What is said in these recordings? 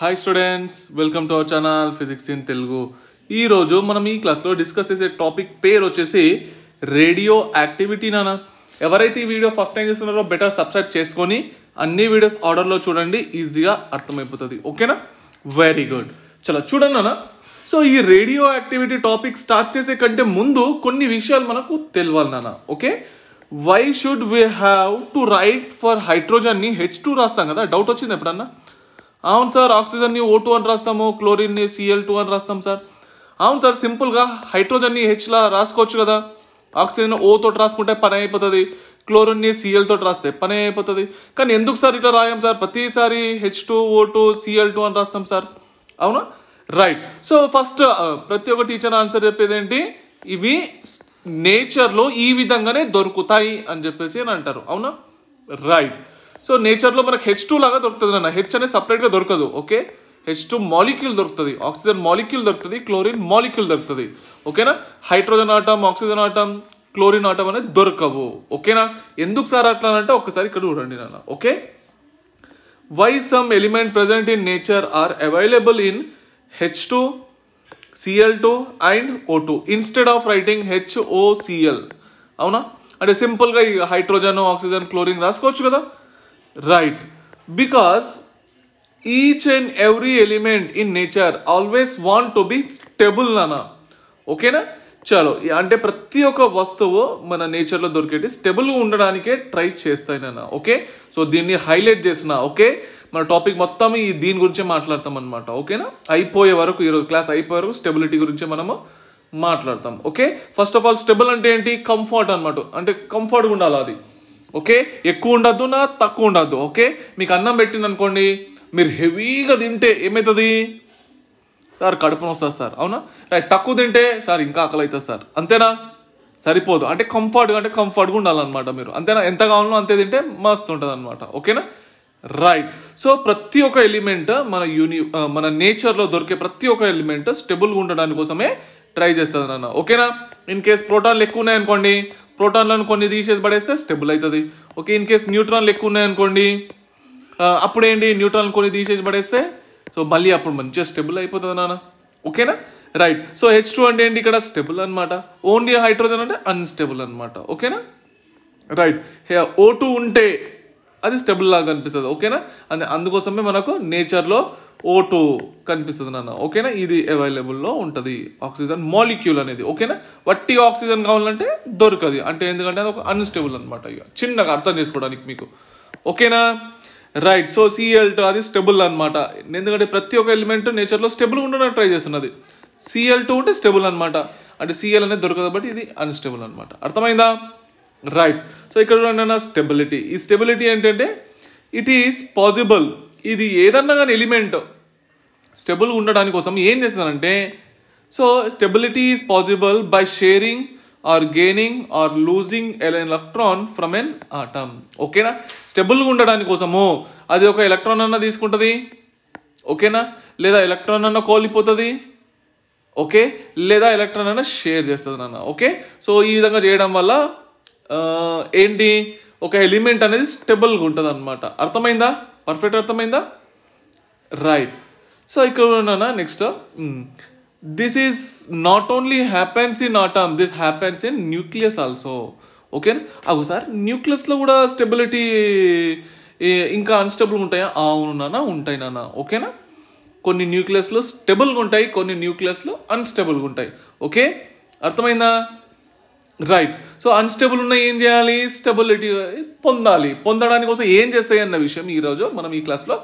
Hi students welcome to our channel physics in Telugu ఈరోజు మనం ఈ క్లాస్లో డిస్కస్ చేసే టాపిక్ పేరు వచ్చేసి రేడియో యాక్టివిటీ నాన్న ఎవరైతే ఈ వీడియో ఫస్ట్ టైం చేస్తున్నారో బెటర్ సబ్స్క్రైబ్ చేసుకొని అన్ని వీడియోస్ ఆర్డర్లో చూడండి ఈజీగా అర్థమైపోతుంది ఓకేనా వెరీ గుడ్ చలో చూడండి నాన్న సో ఈ రేడియో యాక్టివిటీ టాపిక్ స్టార్ట్ చేసే కంటే ముందు కొన్ని విషయాలు మనకు తెలియాలి నాన్న okay why should we have to write for హైడ్రోజన్ని హెచ్ టూ రాస్తాం కదా డౌట్ వచ్చింది ఎప్పుడన్నా అవును సార్ ఆక్సిజన్ని ఓ టూ అని రాస్తాము క్లోరిన్ని సిఎల్ టూ అని రాస్తాం సార్ అవును సార్ సింపుల్గా హైడ్రోజన్ని హెచ్లా రాసుకోవచ్చు కదా ఆక్సిజన్ ఓతో రాసుకుంటే పని అయిపోతుంది క్లోరిన్ని సిఎల్తో రాస్తే పని అయిపోతుంది కానీ ఎందుకు సార్ ఇట్లా రాయం సార్ ప్రతిసారి H two O two CL two అని రాస్తాం సార్ అవునా రైట్ సో ఫస్ట్ ప్రతి ఒక్క టీచర్ ఆన్సర్ చెప్పేది ఏంటి ఇవి నేచర్లో ఈ విధంగానే దొరుకుతాయి అని చెప్పేసి అని అంటారు అవునా రైట్ సో నేచర్లో మనకు హెచ్ టూ లాగా దొరుకుతుంది అన్న హెచ్ అనేది సపరేట్గా దొరకదు ఓకే హెచ్ టూ మాలిక్యూల్ దొరుకుతుంది ఆక్సిజన్ మాలిక్యూల్ దొరుకుతుంది క్లోరిన్ మాలిక్యూల్ దొరుకుతుంది ఓకేనా hydrogen atom oxygen atom chlorine atom అనేది దొరకవు ఓకేనా ఎందుకు సార్ అట్లా అంటే ఒకసారి ఇక్కడ చూడండి నాన్న okay why some element present in nature are available in H two CL two and O two instead of writing HOCL అవునా అంటే సింపుల్గా ఈ హైడ్రోజన్ ఆక్సిజన్ క్లోరిన్ రాసుకోవచ్చు కదా right because each and every element in nature always want to be stable nana ఓకేనా చలో అంటే ప్రతి ఒక్క వస్తువు మన నేచర్లో దొరికేటి స్టెబుల్గా ఉండడానికే ట్రై చేస్తాయి నాన్న ఓకే సో దీన్ని హైలైట్ చేసిన ఓకే మన టాపిక్ మొత్తం ఈ దీని గురించే మాట్లాడతాం అనమాట ఓకేనా అయిపోయే వరకు ఈరోజు క్లాస్ అయిపోయే వరకు స్టెబిలిటీ గురించే మనము మాట్లాడతాం okay first of all stable అంటే ఏంటి కంఫర్ట్ అనమాట అంటే కంఫర్ట్గా ఉండాలి అది ఓకే ఎక్కువ ఉండద్దు నా తక్కువ ఉండద్దు ఓకే మీకు అన్నం పెట్టింది అనుకోండి మీరు హెవీగా తింటే ఏమవుతుంది సార్ కడుపు వస్తుంది సార్ అవునా రైట్ తక్కువ తింటే సార్ ఇంకా ఆకలి అవుతుంది సార్ అంతేనా సరిపోదు అంటే కంఫర్ట్ అంటే కంఫర్ట్గా ఉండాలన్నమాట మీరు అంతేనా ఎంత కావాలో అంతే తింటే మస్తు ఉంటుంది అనమాట ఓకేనా రైట్ సో ప్రతి ఒక్క ఎలిమెంట్ మన యూని మన నేచర్లో దొరికే ప్రతి ఒక్క ఎలిమెంట్ స్టెబుల్గా ఉండడానికి కోసమే ట్రై చేస్తుంది అన్న ఓకేనా ఇన్ కేస్ ప్రోటాన్లు ఎక్కువ ఉన్నాయనుకోండి ప్రోటాన్లను కొన్ని తీసేసి పడేస్తే స్టెబుల్ అవుతుంది ఓకే ఇన్ కేస్ న్యూట్రాన్లు ఎక్కువ ఉన్నాయనుకోండి అప్పుడేంటి న్యూట్రాన్లు కొన్ని తీసేసి పడేస్తే సో మళ్ళీ అప్పుడు మంచిగా స్టెబుల్ అయిపోతుంది నాన్న ఓకేనా రైట్ సో హెచ్ టూ అంటే ఏంటి ఇక్కడ స్టెబుల్ అనమాట ఓన్లీ హైడ్రోజన్ అంటే అన్స్టెబుల్ అనమాట ఓకేనా రైట్ ఓ టూ ఉంటే అది స్టెబుల్ లాగా కనిపిస్తుంది ఓకేనా అండ్ అందుకోసమే మనకు నేచర్లో ఓ టూ కనిపిస్తుంది నాన్న ఓకేనా ఇది అవైలబుల్లో ఉంటుంది ఆక్సిజన్ మాలిక్యూల్ అనేది ఓకేనా వట్టి ఆక్సిజన్ కావాలంటే దొరకదు అంటే ఎందుకంటే అది ఒక అన్స్టేబుల్ అనమాట ఇక చిన్నగా అర్థం చేసుకోవడానికి మీకు ఓకేనా రైట్ సో సిఎల్ టూ అది స్టెబుల్ అనమాట ఎందుకంటే ప్రతి ఒక్క ఎలిమెంట్ నేచర్లో స్టెబుల్ ఉండడానికి ట్రై చేస్తున్నది సిఎల్ టూ ఉంటే స్టెబుల్ అనమాట అంటే సిఎల్ అనేది దొరకదు కాబట్టి ఇది అన్స్టెబుల్ అనమాట అర్థమైందా రైట్ సో ఇక్కడ ఉన్న స్టెబిలిటీ ఈ స్టెబిలిటీ ఏంటంటే ఇట్ ఈస్ పాసిబుల్ ఇది ఏదన్నా కానీ ఎలిమెంట్ స్టెబుల్ ఉండడానికి కోసం ఏం చేస్తుందంటే so stability is possible by sharing or gaining or losing an electron from an atom ఓకేనా స్టెబుల్గా ఉండడానికి కోసము అది ఒక ఎలక్ట్రాన్ అన్న తీసుకుంటుంది ఓకేనా లేదా ఎలక్ట్రాన్ అన్న కోలిపోతుంది ఓకే లేదా ఎలక్ట్రాన్ అన్న షేర్ చేస్తుంది అన్న ఓకే సో ఈ విధంగా చేయడం వల్ల ఏంటి ఒక ఎలిమెంట్ అనేది స్టెబుల్గా ఉంటుంది అనమాట అర్థమైందా పర్ఫెక్ట్ అర్థమైందా రైట్ సో ఇక్కడ next this is not only happens in atom this happens in nucleus also ఓకేనా అవు సార్ న్యూక్లియస్లో కూడా స్టెబిలిటీ ఇంకా అన్స్టెబుల్గా ఉంటాయా అవును నాన్న ఉంటాయి నాన్న ఓకేనా కొన్ని న్యూక్లియస్లో స్టెబుల్గా ఉంటాయి కొన్ని న్యూక్లియస్లో అన్స్టెబుల్గా ఉంటాయి ఓకే అర్థమైందా రైట్ సో అన్స్టేబుల్ ఉన్న ఏం చేయాలి స్టెబిలిటీ eh, పొందాలి పొందడానికి కోసం ఏం చేస్తాయి అన్న విషయం ఈరోజు మనం ఈ క్లాస్లో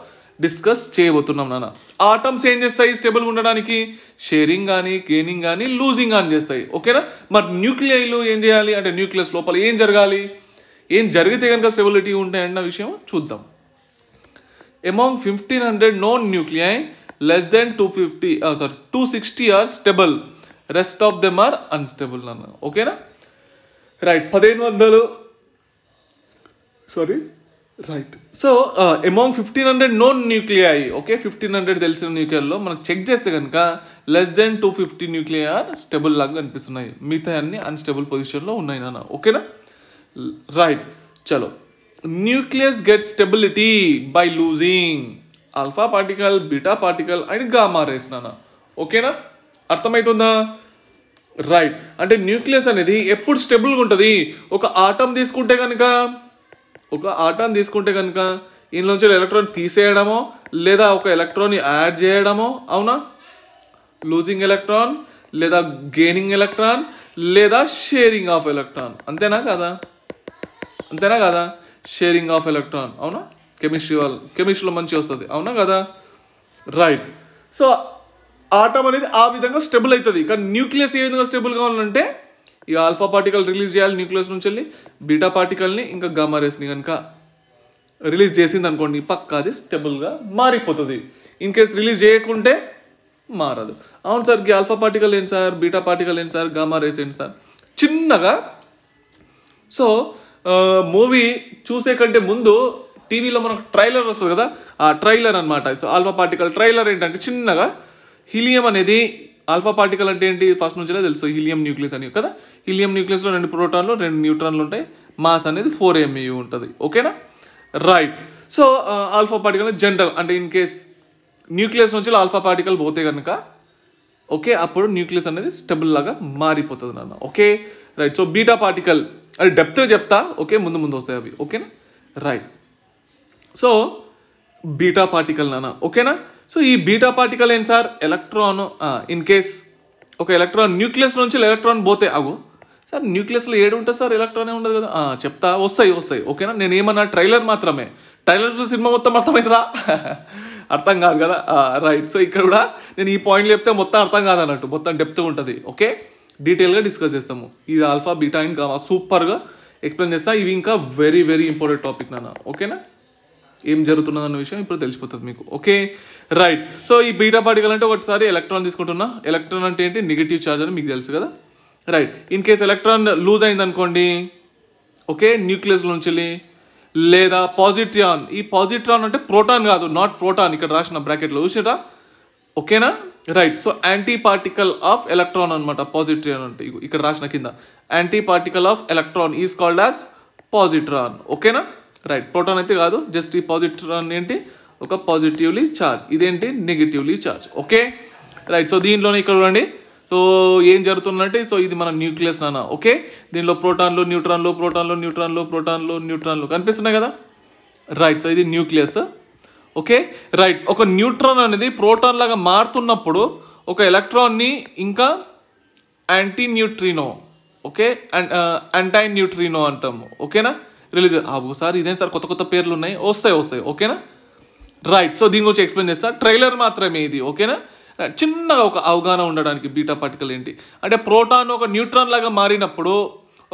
డిస్కస్ చేయబోతున్నాం నాన్న ఆటమ్స్ ఏం చేస్తాయి స్టేబుల్ ఉండడానికి షేరింగ్ కానీ గెయినింగ్ కానీ లూజింగ్ కానీ చేస్తాయి ఓకేనా మరి న్యూక్లియర్లు ఏం చేయాలి అంటే న్యూక్లియస్ లోపల ఏం జరగాలి ఏం జరిగితే కనుక స్టెబిలిటీ ఉంటాయన్న విషయం చూద్దాం amount fifteen hundred known nuclei less than two fifty sorry two sixty are stable rest of them are unstable నాన్న ఓకేనా రైట్ పదిహేను వందలు sorry right so amount fifteen hundred known nuclei okay fifteen hundred తెలిసిన న్యూక్లియర్లో మనకు check చేస్తే కనుక less than two fifty nuclear stable లాగా కనిపిస్తున్నాయి మిగతా అన్ని అన్స్టెబుల్ పొజిషన్లో ఉన్నాయి నాన్న ఓకేనా రైట్ చలో nucleus get stability by losing alpha particle beta particle and gamma rays నాన్న ఓకేనా అర్థమవుతుందా రైట్ అంటే న్యూక్లియస్ అనేది ఎప్పుడు స్టెబుల్గా ఉంటుంది ఒక ఆటం తీసుకుంటే కనుక ఒక ఆటం తీసుకుంటే కనుక ఇందులోంచి ఎలక్ట్రాన్ తీసేయడమో లేదా ఒక ఎలక్ట్రాన్ యాడ్ చేయడమో అవునా లూజింగ్ ఎలక్ట్రాన్ లేదా గెయినింగ్ ఎలక్ట్రాన్ లేదా షేరింగ్ ఆఫ్ ఎలక్ట్రాన్ అంతేనా కదా అంతేనా కదా షేరింగ్ ఆఫ్ ఎలక్ట్రాన్ అవునా కెమిస్ట్రీ వాళ్ళు కెమిస్ట్రీలో మంచి వస్తుంది అవునా కదా రైట్ సో ఆటం అనేది ఆ విధంగా స్టెబుల్ అవుతుంది కానీ న్యూక్లియస్ ఏ విధంగా స్టెబుల్గా ఉందంటే ఈ ఆల్ఫా పార్టికల్ రిలీజ్ చేయాలి న్యూక్లియస్ నుంచి వెళ్ళి బీటా పార్టికల్ని ఇంకా గామా కనుక రిలీజ్ చేసింది అనుకోండి పక్క అది స్టెబుల్గా మారిపోతుంది ఇన్ కేస్ రిలీజ్ చేయకుంటే మారదు అవును సార్ ఆల్ఫా పార్టికల్ ఏంటి సార్ బీటా పార్టికల్ ఏంటి సార్ గామా రేస్ ఏంటి సార్ చిన్నగా సో మూవీ చూసే కంటే ముందు టీవీలో మనకు ట్రైలర్ వస్తుంది కదా ఆ ట్రైలర్ అనమాట సో ఆల్ఫా పార్టికల్ ట్రైలర్ ఏంటంటే చిన్నగా హీలియం అనేది ఆల్ఫా పార్టికల్ అంటే ఏంటి ఫస్ట్ నుంచే తెలుసు హీలియం న్యూక్లియస్ అని కదా హీలియం న్యూక్లియస్లో రెండు ప్రోటాన్లు రెండు న్యూట్రాన్లు ఉంటాయి మాస్ అనేది ఫోర్ ఎంఏ ఉంటుంది ఓకేనా right so alpha particle general అంటే ఇన్ కేస్ న్యూక్లియస్ నుంచి ఆల్ఫా పార్టికల్ పోతే కనుక ఓకే అప్పుడు న్యూక్లియస్ అనేది స్టెబుల్ లాగా మారిపోతుంది నాన్న okay right so beta particle అది డెప్త్ చెప్తా ఓకే ముందు ముందు వస్తాయి అవి ఓకేనా రైట్ సో బీటా పార్టికల్ నాన్న ఓకేనా సో ఈ బీటా పార్టికల్ ఏంటి సార్ ఎలక్ట్రాన్ ఇన్ కేస్ ఒక ఎలక్ట్రాన్ న్యూక్లియస్ నుంచి ఎలక్ట్రాన్ పోతే అవు సార్ న్యూక్లియస్లో ఏడు ఉంటుంది సార్ ఎలక్ట్రానే ఉండదు కదా చెప్తా వస్తాయి వస్తాయి ఓకేనా నేను ఏమన్నా ట్రైలర్ మాత్రమే ట్రైలర్ చూసి సినిమా మొత్తం అర్థమవుతుందా అర్థం కాదు కదా రైట్ సో ఇక్కడ కూడా నేను ఈ పాయింట్లు చెప్తే మొత్తం అర్థం కాదు అన్నట్టు మొత్తం డెప్త్ ఉంటుంది ఓకే డీటెయిల్గా డిస్కస్ చేస్తాము ఇది ఆల్ఫా బీటా ఇంకా సూపర్గా ఎక్స్ప్లెయిన్ చేస్తా ఇవి ఇంకా వెరీ వెరీ ఇంపార్టెంట్ టాపిక్ నాన్న ఓకేనా ఏం జరుగుతున్నది అన్న విషయం ఇప్పుడు తెలిసిపోతుంది మీకు ఓకే రైట్ సో ఈ బీటా పార్టికల్ అంటే ఒకసారి ఎలక్ట్రాన్ తీసుకుంటున్నా ఎలక్ట్రాన్ అంటే ఏంటి నెగిటివ్ ఛార్జ్ అని మీకు తెలుసు కదా right in case electron lose అయింది అనుకోండి ఓకే న్యూక్లియస్ నుంచి లేదా పాజిట్రాన్ ఈ పాజిట్రాన్ అంటే ప్రోటాన్ కాదు నాట్ ప్రోటాన్ ఇక్కడ రాసిన బ్రాకెట్లో చూసిరా ఓకేనా right so anti particle of electron అనమాట పాజిట్రాన్ అంటే ఇక్కడ రాసిన కింద anti particle of electron is called as positron ఓకేనా రైట్ ప్రోటాన్ అయితే కాదు జస్ట్ ఈ పాజిట్రాన్ ఏంటి ఒక పాజిటివ్లీ ఛార్జ్ ఇదేంటి negatively charge okay right so దీంట్లోనే ఇక్కడ చూడండి సో ఏం జరుగుతుందంటే సో ఇది మన న్యూక్లియస్ నాన్న ఓకే దీనిలో ప్రోటాన్లు న్యూట్రాన్లు ప్రోటాన్లు న్యూట్రాన్లు ప్రోటాన్లు న్యూట్రాన్లు కనిపిస్తున్నాయి కదా రైట్ సో ఇది న్యూక్లియస్ ఓకే రైట్ ఒక న్యూట్రాన్ అనేది ప్రోటాన్ లాగా మారుతున్నప్పుడు ఒక ఎలక్ట్రాన్ని ఇంకా anti neutrino okay anti neutrino అంటాము ఓకేనా రిలీజ్ అబ్బో సార్ ఇదే సార్ కొత్త కొత్త పేర్లు ఉన్నాయి వస్తాయి వస్తాయి ఓకేనా రైట్ సో దీని గురించి ఎక్స్ప్లెయిన్ చేస్తా ట్రైలర్ మాత్రమే ఇది ఓకేనా చిన్నగా ఒక అవగాహన ఉండడానికి బీటా పార్టికల్ ఏంటి అంటే ప్రోటాన్ ఒక న్యూట్రాన్ లాగా మారినప్పుడు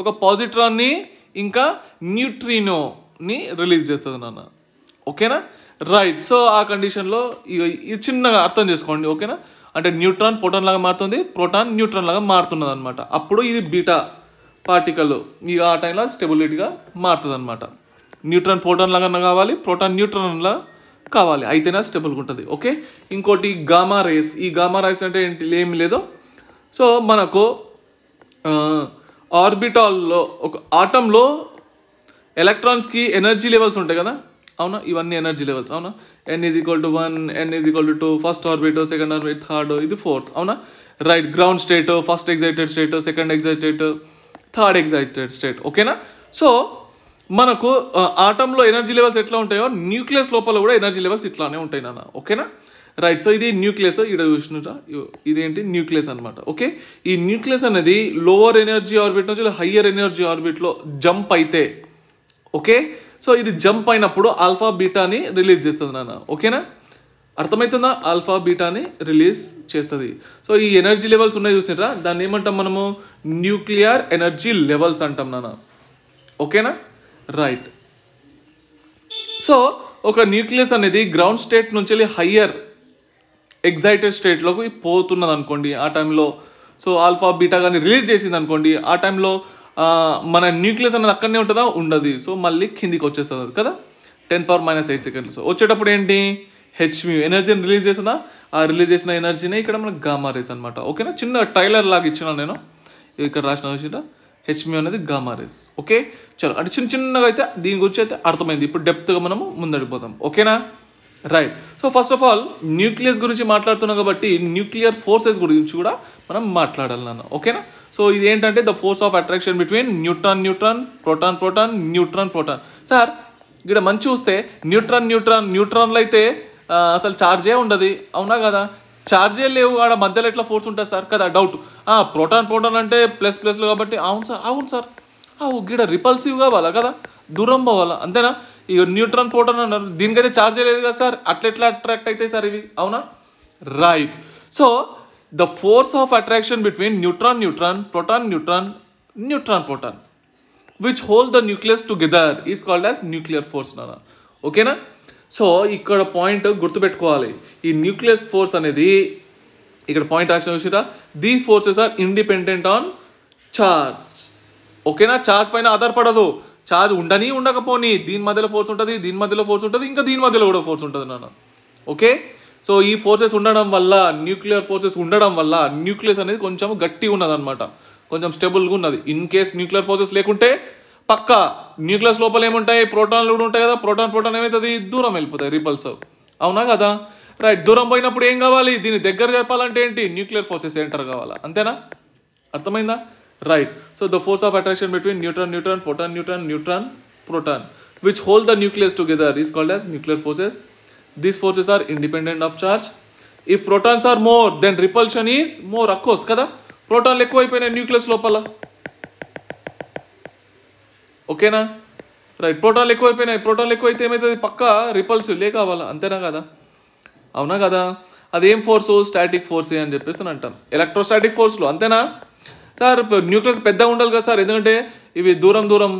ఒక పాజిట్రాన్ని ఇంకా న్యూట్రినోని రిలీజ్ చేస్తుంది నాన్న ఓకేనా రైట్ సో ఆ కండిషన్లో ఇది చిన్నగా అర్థం చేసుకోండి ఓకేనా అంటే న్యూట్రాన్ ప్రోటాన్ లాగా మారుతుంది ప్రోటాన్ న్యూట్రాన్ లాగా మారుతున్నది అనమాట అప్పుడు ఇది బీటా పార్టికల్ ఈ ఆ టైంలో స్టెబిలిటీగా మారుతుంది అనమాట న్యూట్రాన్ ప్రోటాన్ లాగా కావాలి ప్రోటాన్ న్యూట్రాన్లా కావాలి అయితేనే స్టెబుల్గా ఉంటుంది ఓకే ఇంకోటి గామా రేస్ ఈ గామా రేస్ అంటే ఏంటి ఏమి లేదు సో మనకు ఆర్బిటాల్లో ఒక ఆటంలో ఎలక్ట్రాన్స్కి ఎనర్జీ లెవెల్స్ ఉంటాయి కదా అవునా ఇవన్నీ ఎనర్జీ లెవెల్స్ అవునా n is equal to one n is equal to two first orbit second orbit third ఇది ఫోర్త్ అవునా right ground state first excited state second excited third excited state ఓకేనా so మనకు ఆటంలో ఎనర్జీ లెవెల్స్ ఎట్లా ఉంటాయో nucleus లోపల కూడా energy levels ఇట్లానే ఉంటాయి నాన్న ఓకేనా రైట్ సో ఇది న్యూక్లియస్ ఇక్కడ చూసిన ఇదేంటి న్యూక్లియస్ అనమాట ఓకే ఈ న్యూక్లియస్ అనేది లోవర్ ఎనర్జీ ఆర్బిట్ నుంచి హయ్యర్ ఎనర్జీ ఆర్బిట్లో జంప్ అయితే ఓకే సో ఇది జంప్ అయినప్పుడు ఆల్ఫా బీటాని రిలీజ్ చేస్తుంది నాన్న ఓకేనా అర్థమవుతుందా ఆల్ఫా బీటాని రిలీజ్ చేస్తుంది సో ఈ ఎనర్జీ లెవెల్స్ ఉన్నాయి చూసినరా దాన్ని ఏమంటాం మనము న్యూక్లియర్ ఎనర్జీ లెవెల్స్ అంటాం నాన్న ఓకేనా రైట్ సో ఒక న్యూక్లియస్ అనేది గ్రౌండ్ స్టేట్ నుంచి వెళ్ళి హయ్యర్ ఎగ్జైటెడ్ స్టేట్లోకి పోతున్నది అనుకోండి ఆ టైంలో సో ఆల్ఫా బీటా కానీ రిలీజ్ చేసింది అనుకోండి ఆ టైంలో మన న్యూక్లియస్ అనేది అక్కడనే ఉంటుందా ఉండదు సో మళ్ళీ కిందికి వచ్చేస్తుంది కదా ten power minus eight seconds వచ్చేటప్పుడు ఏంటి హెచ్ ఎనర్జీని రిలీజ్ చేసిన ఆ రిలీజ్ చేసిన ఎనర్జీని ఇక్కడ మనకు గామా రేస్ అనమాట ఓకేనా చిన్న టైలర్ లాగా ఇచ్చిన నేను ఇక్కడ రాసిన విషయం హెచ్మి అనేది గామా రేస్ ఓకే చాలా అంటే చిన్న చిన్నగా అయితే దీని గురించి అయితే అర్థమైంది ఇప్పుడు డెప్త్గా మనము ముందడిపోతాం ఓకేనా right so first of all nucleus గురించి మాట్లాడుతున్నాం కాబట్టి న్యూక్లియర్ ఫోర్సెస్ గురించి కూడా మనం మాట్లాడాలన్న ఓకేనా సో ఇది ఏంటంటే the force of attraction between neutron neutron proton proton neutron proton sir ఇక్కడ మంచి చూస్తే న్యూట్రాన్ న్యూట్రాన్ న్యూట్రాన్లు అయితే అసలు ఛార్జే ఉండదు అవునా కదా ఛార్జే లేవు ఆడ మధ్యలో ఎట్లా ఫోర్స్ ఉంటుంది సార్ కదా డౌట్ ప్రోటాన్ ప్రోటాన్ అంటే ప్లస్ ప్లస్లు కాబట్టి అవును సార్ అవును సార్ గిడ రిపల్సివ్ కావాలా కదా దూరం పోవాలా అంతేనా ఈ న్యూట్రాన్ ప్రోటాన్ అన్నారు దీనికైతే ఛార్జే లేదు కదా సార్ అట్లెట్లా అట్రాక్ట్ అవుతాయి సార్ ఇవి అవునా right so the force of attraction between neutron neutron proton neutron neutron proton which hold the nucleus together is called as nuclear force నా ఓకేనా సో ఇక్కడ పాయింట్ గుర్తుపెట్టుకోవాలి ఈ న్యూక్లియస్ ఫోర్స్ అనేది ఇక్కడ పాయింట్ రాసిన చూసిరా the forces are independent on charge ఓకేనా ఛార్జ్ పైన ఆధారపడదు చార్జ్ ఉండని ఉండకపోని దీని మధ్యలో ఫోర్స్ ఉంటుంది దీని మధ్యలో ఫోర్స్ ఉంటుంది ఇంకా దీని మధ్యలో కూడా ఫోర్స్ ఉంటుంది నాన్న ఓకే సో ఈ ఫోర్సెస్ ఉండడం వల్ల న్యూక్లియర్ ఫోర్సెస్ ఉండడం వల్ల న్యూక్లియస్ అనేది కొంచెం గట్టిగా ఉన్నదన్నమాట కొంచెం స్టేబుల్గా ఉన్నది ఇన్ కేస్ న్యూక్లియర్ ఫోర్సెస్ లేకుంటే పక్క న్యూక్లియస్ లోపల ఏముంటాయి ప్రోటాన్లు కూడా ఉంటాయి కదా ప్రోటాన్ ప్రోటాన్ ఏమవుతుంది దూరం వెళ్ళిపోతాయి రిపల్స్ అవునా కదా రైట్ దూరం పోయినప్పుడు ఏం కావాలి దీని దగ్గర చెప్పాలంటే ఏంటి న్యూక్లియర్ ఫోర్సెస్ ఎంటర్ కావాలా అంతేనా అర్థమైందా right so the force of attraction between neutron neutron proton neutron neutron proton which hold the nucleus together is called as nuclear forces these forces are independent of charge if protons are more then repulsion is more అక్కోస్ కదా ప్రోటాన్లు ఎక్కువైపోయినాయి nucleus లోపల ఓకేనా right ప్రోటాన్లు ఎక్కువైపోయినాయి ప్రోటాన్లు ఎక్కువైతే ఏమవుతుంది పక్క రిపల్స్ లే కావాలా అంతేనా కదా అవునా కదా అది ఏం ఫోర్సు స్టాటిక్ ఫోర్స్ అని చెప్పేసి అంటాం ఎలక్ట్రోస్టాటిక్ ఫోర్స్లు అంతేనా సార్ న్యూక్లియస్ పెద్దగా ఉండాలి కదా సార్ ఎందుకంటే ఇవి దూరం దూరం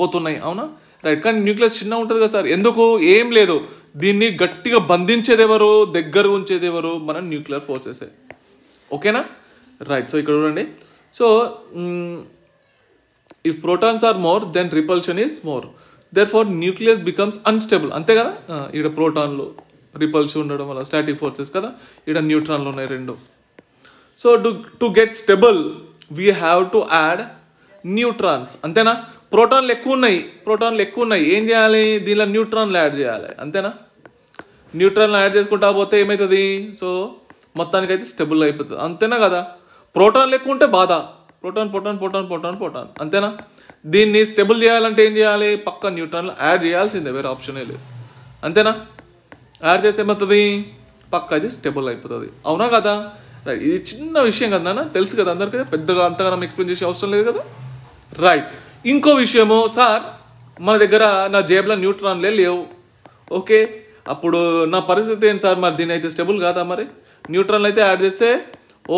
పోతున్నాయి అవునా రైట్ కానీ న్యూక్లియస్ చిన్న ఉంటుంది కదా సార్ ఎందుకు ఏం లేదు దీన్ని గట్టిగా బంధించేది ఎవరు దగ్గర ఉంచేది ఎవరు మన న్యూక్లియర్ ఫోర్సెస్ ఓకేనా రైట్ సో ఇక్కడ చూడండి so if protons are more then repulsion is more therefore nucleus becomes unstable అంతే కదా ఇక్కడ ప్రోటాన్లు రిపల్షన్ ఉండడం వల్ల స్టాటిక్ ఫోర్సెస్ కదా ఇక్కడ న్యూట్రాన్లు ఉన్నాయి రెండు so to to get stable we have to add neutrons అంతేనా ప్రోటాన్లు ఎక్కువ ఉన్నాయి ప్రోటాన్లు ఎక్కువ ఉన్నాయి ఏం చేయాలి దీనిలో న్యూట్రాన్లు యాడ్ చేయాలి అంతేనా న్యూట్రాన్లు యాడ్ చేసుకుంటా పోతే ఏమవుతుంది సో మొత్తానికైతే స్టెబుల్ అయిపోతుంది అంతేనా కదా ప్రోటాన్లు ఎక్కువ ఉంటే బాధ proton proton proton proton proton అంతేనా దీన్ని స్టెబుల్ చేయాలంటే ఏం చేయాలి పక్క న్యూట్రాన్లు యాడ్ చేయాల్సిందే వేరే ఆప్షనే లేదు అంతేనా యాడ్ చేస్తే ఏమవుతుంది పక్క అది స్టెబుల్ అయిపోతుంది అవునా కదా రైట్ ఇది చిన్న విషయం కదా నాన్న తెలుసు కదా అందరికీ పెద్దగా అంతగా నమ్మ ఎక్స్ప్లెయిన్ చేసే అవసరం లేదు కదా రైట్ ఇంకో విషయము సార్ మన దగ్గర నా జేబులో న్యూట్రాన్లే లేవు ఓకే అప్పుడు నా పరిస్థితి ఏంటి సార్ మరి దీని అయితే స్టెబుల్ కాదా మరి న్యూట్రాన్లు అయితే యాడ్ చేస్తే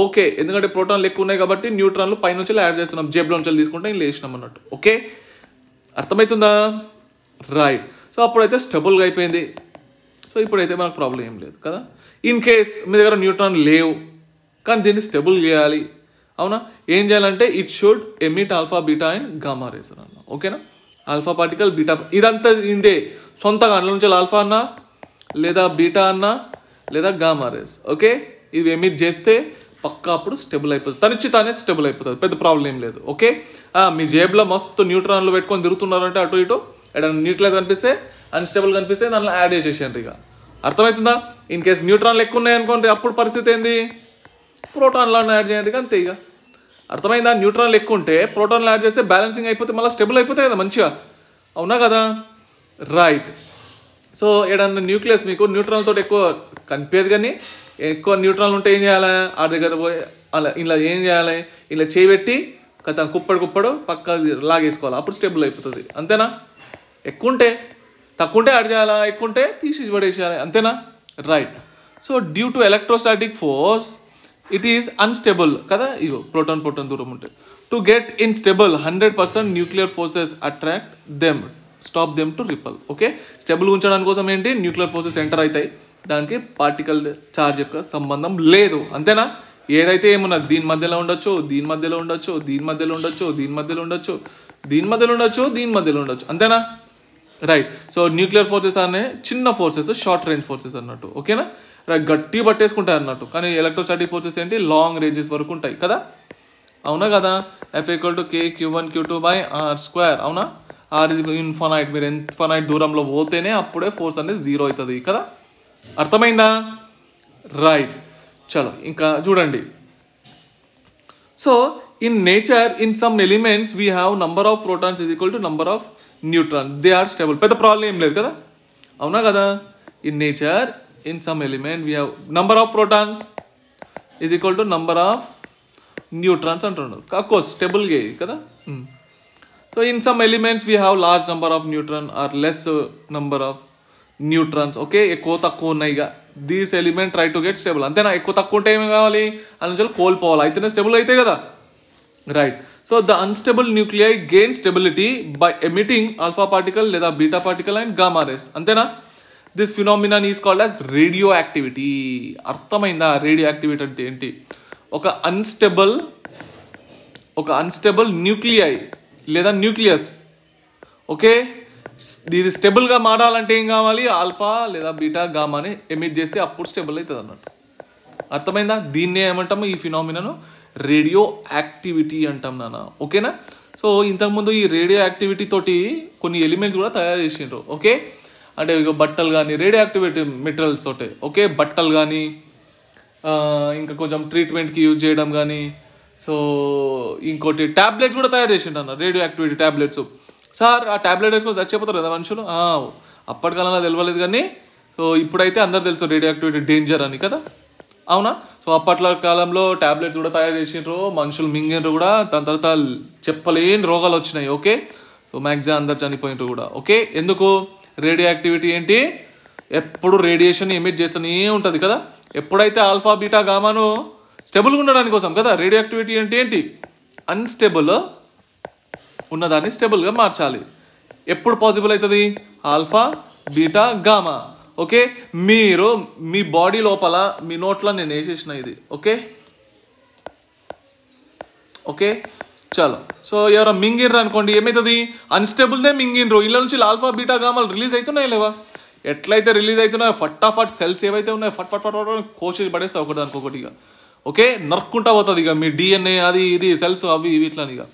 ఓకే ఎందుకంటే ప్రోటాన్లు ఎక్కువ ఉన్నాయి కాబట్టి న్యూట్రాన్లు పైనుంచి యాడ్ చేస్తున్నాం జేబులో నుంచి తీసుకుంటే ఇలా వేసినాం అన్నట్టు ఓకే అర్థమవుతుందా రైట్ సో అప్పుడైతే స్టెబుల్గా అయిపోయింది సో ఇప్పుడైతే మనకు ప్రాబ్లం ఏం లేదు కదా ఇన్ కేస్ మీ దగ్గర న్యూట్రాన్ లేవు కానీ దీన్ని స్టెబుల్ చేయాలి అవునా ఏం చేయాలంటే it should emit alpha beta and gamma rays అన్న ఓకేనా ఆల్ఫా పార్టికల్ బీటా ఇదంతా ఇందే సొంతగా అందులో నుంచి ఆల్ఫా అన్నా లేదా బీటా అన్నా లేదా గామా రేస్ ఓకే ఇవి ఎమిట్ చేస్తే పక్కా అప్పుడు స్టెబుల్ అయిపోతుంది తనిచ్చి తానే స్టెబుల్ అయిపోతుంది పెద్ద ప్రాబ్లం ఏం లేదు ఓకే మీ జేబులో మస్తు న్యూట్రాన్లు పెట్టుకొని తిరుగుతున్నారంటే అటు ఇటు ఏదైనా న్యూట్రల్ కనిపిస్తే అన్స్టెబుల్ కనిపిస్తే దానిలో యాడ్ చేసేసేయండి ఇక అర్థమవుతుందా ఇన్ కేస్ న్యూట్రాన్లు ఎక్కువ ఉన్నాయనుకోండి అప్పుడు పరిస్థితి ఏంది ప్రోటాన్లను యాడ్ చేయండి అంతే ఇక అర్థమైందా న్యూట్రాన్లు ఎక్కువ ఉంటే ప్రోటాన్లు యాడ్ చేస్తే బ్యాలెన్సింగ్ అయిపోతే మళ్ళీ స్టెబుల్ అయిపోతాయి కదా మంచిగా అవునా కదా రైట్ సో ఏడన్నా న్యూక్లియస్ మీకు న్యూట్రాన్ తోటి ఎక్కువ కనిపించదు కానీ ఎక్కువ న్యూట్రల్ ఉంటే ఏం చేయాలి ఆడి దగ్గర పోయి అలా ఇలా ఏం చేయాలి ఇలా చేయబెట్టి కథ కుప్పడు కుప్పడు పక్క లాగేసుకోవాలి అప్పుడు స్టేబుల్ అయిపోతుంది అంతేనా ఎక్కువ ఉంటే తక్కువ ఉంటే ఆడి చేయాలా ఎక్కువ ఉంటే తీసి పడేసేయాలి అంతేనా right so due to electrostatic force it is unstable కదా ఇవి ప్రోటాన్ ప్రోటాన్ దూరం ఉంటే to get in stable hundred percent nuclear forces attract them stop them to repel okay stable ఉంచడానికి కోసం ఏంటి న్యూక్లియర్ ఫోర్సెస్ ఎంటర్ అవుతాయి దానికి పార్టికల్ ఛార్జ్ యొక్క సంబంధం లేదు అంతేనా ఏదైతే ఏమున్నా దీని మధ్యలో ఉండొచ్చు దీని మధ్యలో ఉండొచ్చు దీని మధ్యలో ఉండొచ్చు దీని మధ్యలో ఉండొచ్చు దీని మధ్యలో ఉండొచ్చు దీని మధ్యలో ఉండొచ్చు అంతేనా రైట్ సో న్యూక్లియర్ ఫోర్సెస్ అనే చిన్న ఫోర్సెస్ షార్ట్ రేంజ్ ఫోర్సెస్ అన్నట్టు ఓకేనా రైట్ గట్టి పట్టేసుకుంటాయి అన్నట్టు కానీ ఎలక్ట్రోస్టాటిక్ ఫోర్సెస్ ఏంటి లాంగ్ రేంజెస్ వరకు ఉంటాయి కదా అవునా కదా F equal to K q one q two by r square అవునా ఆర్ ఇన్ఫనైట్ మీరు ఇన్ఫనైట్ దూరంలో పోతేనే అప్పుడే ఫోర్స్ అనేది జీరో అవుతుంది కదా అర్థమైందా రైట్ చలో ఇంకా చూడండి so in nature in some elements we have number of protons is equal to number of neutron they are stable పెద్ద ప్రాబ్లం ఏం లేదు కదా అవునా కదా in nature in some element we have number of protons ఇది equal to number of neutrons అంటున్నారు of course స్టేబుల్గా కదా so in some elements we have large number of neutron or less number of neutrons okay ఎక్కువ తక్కువ ఉన్నాయి ఇక these element right to get stable అంతేనా ఎక్కువ తక్కువ ఉంటే ఏమి కావాలి అందులో కోల్పోవాలి అయితేనే స్టేబుల్ అవుతాయి కదా right so the unstable nuclei gain stability by emitting alpha particle లేదా బీటా పార్టికల్ అండ్ గామారెస్ అంతేనా this phenomenon is called as radioactivity అర్థమైందా రేడియో యాక్టివిటీ అంటే ఏంటి ఒక అన్స్టెబుల్ ఒక అన్స్టెబుల్ న్యూక్లియై లేదా న్యూక్లియస్ ఓకే ఇది స్టెబుల్గా మారాలంటే ఏం కావాలి ఆల్ఫా లేదా బీటా గామాని ఎమిట్ చేస్తే అప్పుడు స్టెబుల్ అవుతుంది అన్నట్టు అర్థమైందా దీన్నే ఏమంటాము ఈ ఫినామినాను రేడియో యాక్టివిటీ అంటాం నాన్న ఓకేనా సో ఇంతకుముందు ఈ రేడియో యాక్టివిటీ తోటి కొన్ని ఎలిమెంట్స్ కూడా తయారు చేసిండ్రు ఓకే అంటే ఇక బట్టలు కానీ రేడియో యాక్టివిటీ మెటీరియల్స్ తోటి ఓకే బట్టలు కానీ ఇంకా కొంచెం ట్రీట్మెంట్కి యూజ్ చేయడం కానీ సో ఇంకోటి ట్యాబ్లెట్స్ కూడా తయారు చేసిండు అన్న రేడియో యాక్టివిటీ ట్యాబ్లెట్స్ సార్ ఆ ట్యాబ్లెట్ వేసుకొని చచ్చిపోతారు కదా మనుషులు అప్పటి కాలంలో తెలియలేదు కానీ సో ఇప్పుడైతే అందరు తెలుసు రేడియో యాక్టివిటీ డేంజర్ అని కదా అవునా సో అప్పట్లో కాలంలో ట్యాబ్లెట్స్ కూడా తయారు చేసినారు మనుషులు మింగినారు కూడా దాని తర్వాత చెప్పలేని రోగాలు వచ్చినాయి ఓకే సో మ్యాక్సిమం అందరు చనిపోయినారు కూడా ఓకే ఎందుకు రేడియో యాక్టివిటీ ఏంటి ఎప్పుడు రేడియేషన్ ఎమిట్ చేస్తూనే ఉంటుంది కదా ఎప్పుడైతే ఆల్ఫా బీటా గామాను స్టెబుల్గా ఉండడానికి కోసం కదా రేడియో యాక్టివిటీ అంటే ఏంటి అన్స్టెబుల్ ఉన్నదాన్ని స్టెబుల్గా మార్చాలి ఎప్పుడు పాసిబుల్ అవుతుంది ఆల్ఫా బీటా గామా ఓకే మీరు మీ బాడీ లోపల మీ నోట్లో నేను వేసేసిన ఇది ఓకే ఓకే చాలా సో ఎవరో మింగిండ్రు అనుకోండి ఏమవుతుంది అన్స్టేబుల్దే మింగిండ్రు ఇళ్ళ నుంచి ఆల్ఫా బీటా గామాలు రిలీజ్ అవుతున్నాయి లేవా ఎట్లయితే రిలీజ్ అవుతున్నాయో ఫటాఫట్ సెల్స్ ఏవైతే ఉన్నాయో ఫట్ ఫట్ ఫట్ ఫట్ కోసేసి పడేస్తా ఒకటి అనుకోకటి ఓకే నరుక్కుంటా పోతుంది ఇక మీ డిఎన్ఏ అది ఇది సెల్స్ అవి ఇవి ఇట్లా ఇక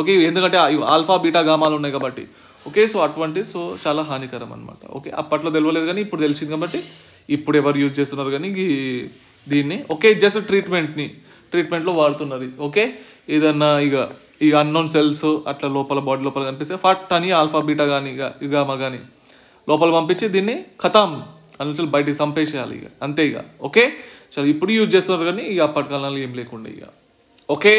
ఓకే ఎందుకంటే ఇవి ఆల్ఫా బీటా గామాలు ఉన్నాయి కాబట్టి ఓకే సో అటువంటి సో చాలా హానికరం అనమాట ఓకే అప్పట్లో తెలియలేదు కానీ ఇప్పుడు తెలిసింది కాబట్టి ఇప్పుడు ఎవరు యూజ్ చేస్తున్నారు కానీ దీన్ని ఓకే జస్ట్ ట్రీట్మెంట్ని ట్రీట్మెంట్లో వాడుతున్నారు ఓకే ఏదన్నా ఇక ఈ అన్నోన్ సెల్స్ అట్లా లోపల బాడీ లోపల కనిపిస్తే ఫట్ అని ఆల్ఫా బీటా కానీ ఇక గామా కానీ లోపల పంపించి దీన్ని అని చెప్పి బయటికి చంపేసేయాలి ఇక అంతే ఇక ఓకే చాలా ఇప్పుడు యూజ్ చేస్తున్నారు కానీ ఇక అప్పటి కాలంలో ఏం లేకుండా ఇక ఓకే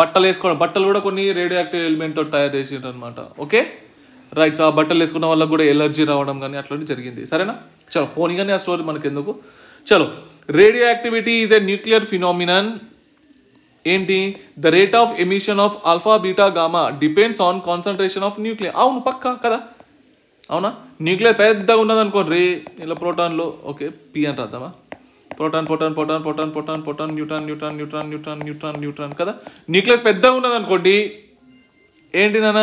బట్టలు వేసుకోవడం బట్టలు కూడా కొన్ని రేడియో యాక్టివ్ ఎలిమెంట్ తోటి తయారు చేసిండ్రు అనమాట ఓకే రైట్ సో ఆ బట్టలు వేసుకున్న వాళ్ళకి కూడా ఎలర్జీ రావడం కానీ అట్లాంటి జరిగింది సరేనా చలో పోనీ కానీ ఆ స్టోరీ మనకి ఎందుకు చలో radioactivity is a nuclear phenomenon ఏంటి the rate of emission of alpha beta gamma depends on concentration of nuclear అవును పక్క కదా అవునా న్యూక్లియర్ పెద్దగా ఉన్నది అనుకోండి రే ఇలా ప్రోటాన్లో ఓకే పి అని రాద్దామా proton proton proton proton proton proton neutron neutron neutron neutron neutron neutron కదా న్యూక్లియస్ పెద్దగా ఉన్నది అనుకోండి ఏంటి నాన్న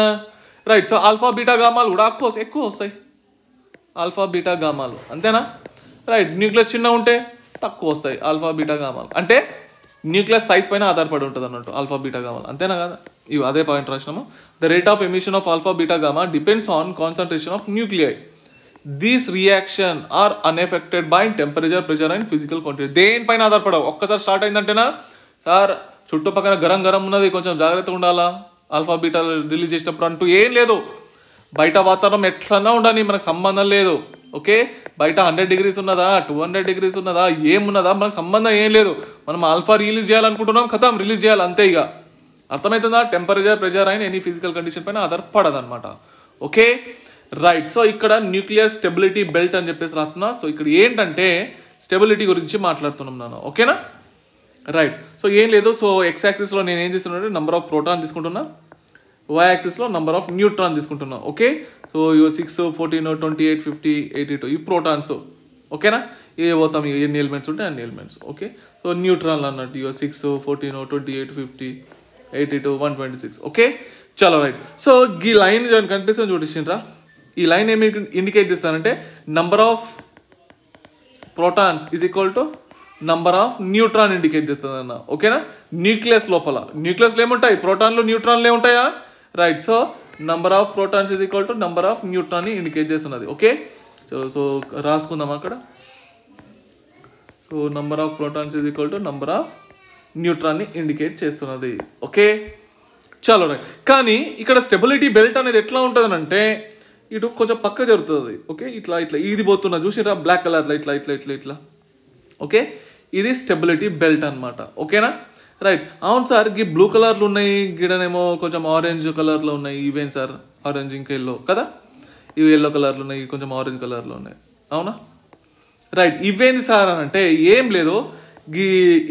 రైట్ సో ఆల్ఫా బీటా గామాలు కూడా అక్కోస్ ఎక్కువ వస్తాయి ఆల్ఫా బీటా గామాలు అంతేనా రైట్ న్యూక్లియస్ చిన్న ఉంటే తక్కువ వస్తాయి ఆల్ఫా బీటా గామాలు అంటే న్యూక్లియస్ సైజ్ పైన ఆధారపడి ఉంటుంది అన్నట్టు ఆల్ఫా బీటా గామాలు అంతేనా కదా ఇవి అదే పాయింట్ రాసినాము the rate of emission of alpha beta gamma depends on concentration of nuclei these reaction are unaffected by temperature pressure and physical quantity దేనిపైన ఆధారపడవు ఒక్కసారి స్టార్ట్ అయిందంటేనా సార్ చుట్టుపక్కల గరం గరం ఉన్నది కొంచెం జాగ్రత్తగా ఉండాలా ఆల్ఫా బీటా రిలీజ్ చేసినప్పుడు అంటూ ఏం లేదు బయట వాతావరణం ఎట్లన్నా ఉండని మనకు సంబంధం లేదు ఓకే బయట హండ్రెడ్ డిగ్రీస్ ఉన్నదా టూ హండ్రెడ్ డిగ్రీస్ ఉన్నదా ఏమున్నదా మనకు సంబంధం ఏం లేదు మనం ఆల్ఫా రిలీజ్ చేయాలనుకుంటున్నాం కథం రిలీజ్ చేయాలి అంతే ఇక అర్థమవుతుందా టెంపరేచర్ ప్రెషర్ అయిన ఎనీ ఫిజికల్ కండిషన్ పైన ఆధారపడదనమాట ఓకే రైట్ సో ఇక్కడ న్యూక్లియర్ స్టెబిలిటీ బెల్ట్ అని చెప్పేసి రాస్తున్నా సో ఇక్కడ ఏంటంటే స్టెబిలిటీ గురించి మాట్లాడుతున్నాం నేను ఓకేనా రైట్ సో ఏం లేదు సో ఎక్స్ యాక్సిస్లో నేను ఏం చేస్తున్నానంటే నంబర్ ఆఫ్ ప్రోటాన్ తీసుకుంటున్నా వై యాక్సిస్లో నంబర్ ఆఫ్ న్యూట్రాన్ తీసుకుంటున్నా ఓకే సో ఇవో six fourteen twenty eight fifty eighty two ఈ ప్రోటాన్స్ ఓకేనా ఏ పోతాం ఎన్ని ఎలిమెంట్స్ ఉంటాయి అన్ని ఎలిమెంట్స్ ఓకే సో న్యూట్రాన్లు అన్నట్టు ఇవో six fourteen twenty eight fifty eighty two one twenty six okay చాలా రైట్ సో ఈ లైన్ కనిపిస్తుంది చూడిసిండ్రా ఈ లైన్ ఏమి ఇండికేట్ చేస్తానంటే number of protons is equal to number of neutron indicate చేస్తుందన్న ఓకేనా న్యూక్లియస్ లోపల న్యూక్లియస్లు ఏముంటాయి ప్రోటాన్లు న్యూట్రాన్లు ఏముంటాయా right so number of protons is equal to number of న్యూట్రాన్ని ఇండికేట్ చేస్తున్నది ఓకే సో సో రాసుకుందాం అక్కడ so number of protons is equal to number of న్యూట్రాన్ని ఇండికేట్ చేస్తున్నది ఓకే చాలా రైట్ కానీ ఇక్కడ స్టెబిలిటీ బెల్ట్ అనేది ఎట్లా అంటే ఇటు కొంచెం పక్క జరుగుతుంది ఓకే ఇట్లా ఇట్లా ఇది పోతున్నా చూసిరా బ్లాక్ కలర్లో ఇట్లా ఇట్లా ఇట్లా ఇట్లా ఓకే ఇది స్టెబిలిటీ బెల్ట్ అనమాట ఓకేనా రైట్ అవును సార్ ఈ బ్లూ కలర్లు ఉన్నాయి గిడనేమో కొంచెం ఆరెంజ్ కలర్లో ఉన్నాయి ఇవేం సార్ ఆరెంజ్ ఇంకా ఎల్లో కదా ఇవి ఎల్లో కలర్లు ఉన్నాయి కొంచెం ఆరెంజ్ కలర్లో ఉన్నాయి అవునా రైట్ ఇవేంది సార్ అని అంటే ఏం లేదు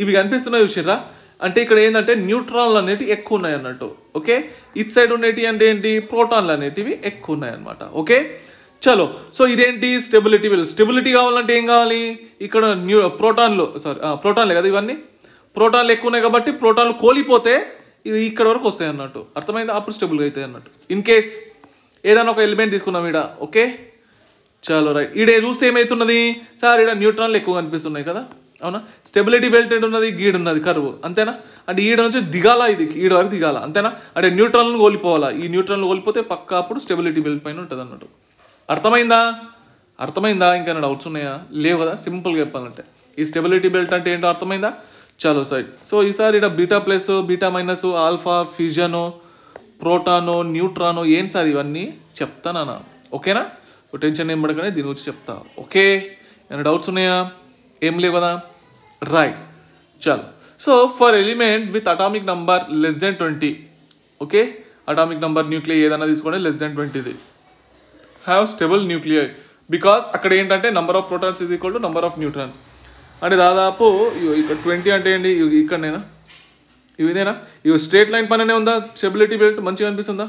ఇవి కనిపిస్తున్నాయి చూసిర్రా అంటే ఇక్కడ ఏంటంటే న్యూట్రాన్లు అనేటివి ఎక్కువ ఉన్నాయి అన్నట్టు ఓకే ఇట్ సైడ్ ఉండేటివి అంటే ఏంటి ప్రోటాన్లు అనేటివి ఎక్కువ ఉన్నాయి అన్నమాట ఓకే చలో సో ఇదేంటి స్టెబిలిటీ వీళ్ళు స్టెబిలిటీ కావాలంటే ఏం కావాలి ఇక్కడ న్యూ ప్రోటాన్లు సారీ ప్రోటాన్లే కదా ఇవన్నీ ప్రోటాన్లు ఎక్కువ ఉన్నాయి కాబట్టి ప్రోటాన్లు కోలిపోతే ఇది ఇక్కడ వరకు వస్తాయి అన్నట్టు అర్థమైంది అప్పుడు స్టెబుల్గా అవుతాయి అన్నట్టు ఇన్ కేస్ ఏదైనా ఒక ఎలిమెంట్ తీసుకున్నాం ఇక్కడ ఓకే చాలా రైట్ ఈడే చూస్తే ఏమవుతున్నది సార్ ఇక్కడ న్యూట్రాన్లు ఎక్కువ కనిపిస్తున్నాయి కదా అవునా స్టెబిలిటీ ఏంటి ఉన్నది గీడు ఉన్నది కరువు అంతేనా అంటే ఈడ నుంచి దిగాల ఇది ఈడ వరకు దిగాల అంతేనా అంటే న్యూట్రల్ను కోల్పోవాలా ఈ న్యూట్రల్ను కోల్పోతే పక్క అప్పుడు స్టెబిలిటీ బెల్ట్ పైన ఉంటుంది అన్నట్టు అర్థమైందా అర్థమైందా ఇంకా డౌట్స్ ఉన్నాయా లేవు కదా సింపుల్గా చెప్పాలంటే ఈ స్టెబిలిటీ బెల్ట్ అంటే ఏంటో అర్థమైందా చాలా సైడ్ సో ఈసారి ఇక్కడ beta plus beta minus alpha fusion proton neutron ఏం సార్ ఇవన్నీ చెప్తానన్నా ఓకేనా టెన్షన్ ఏం పడకనే దీని గురించి చెప్తా ఓకే ఏమైనా డౌట్స్ ఉన్నాయా ఏం లేవు కదా right చాలు so for element with atomic number less than twenty okay atomic number nuclear ఏదైనా తీసుకోండి less than 20 the have stable because అక్కడ ఏంటంటే number of protons is equal to number of neutron అంటే దాదాపు ఇక్కడ ట్వంటీ అంటే ఏంటి ఇక్కడ నేనా ఇదేనా ఇవి స్ట్రేట్ లైన్ పైననే ఉందా స్టెబిలిటీ బెల్ట్ మంచిగా అనిపిస్తుందా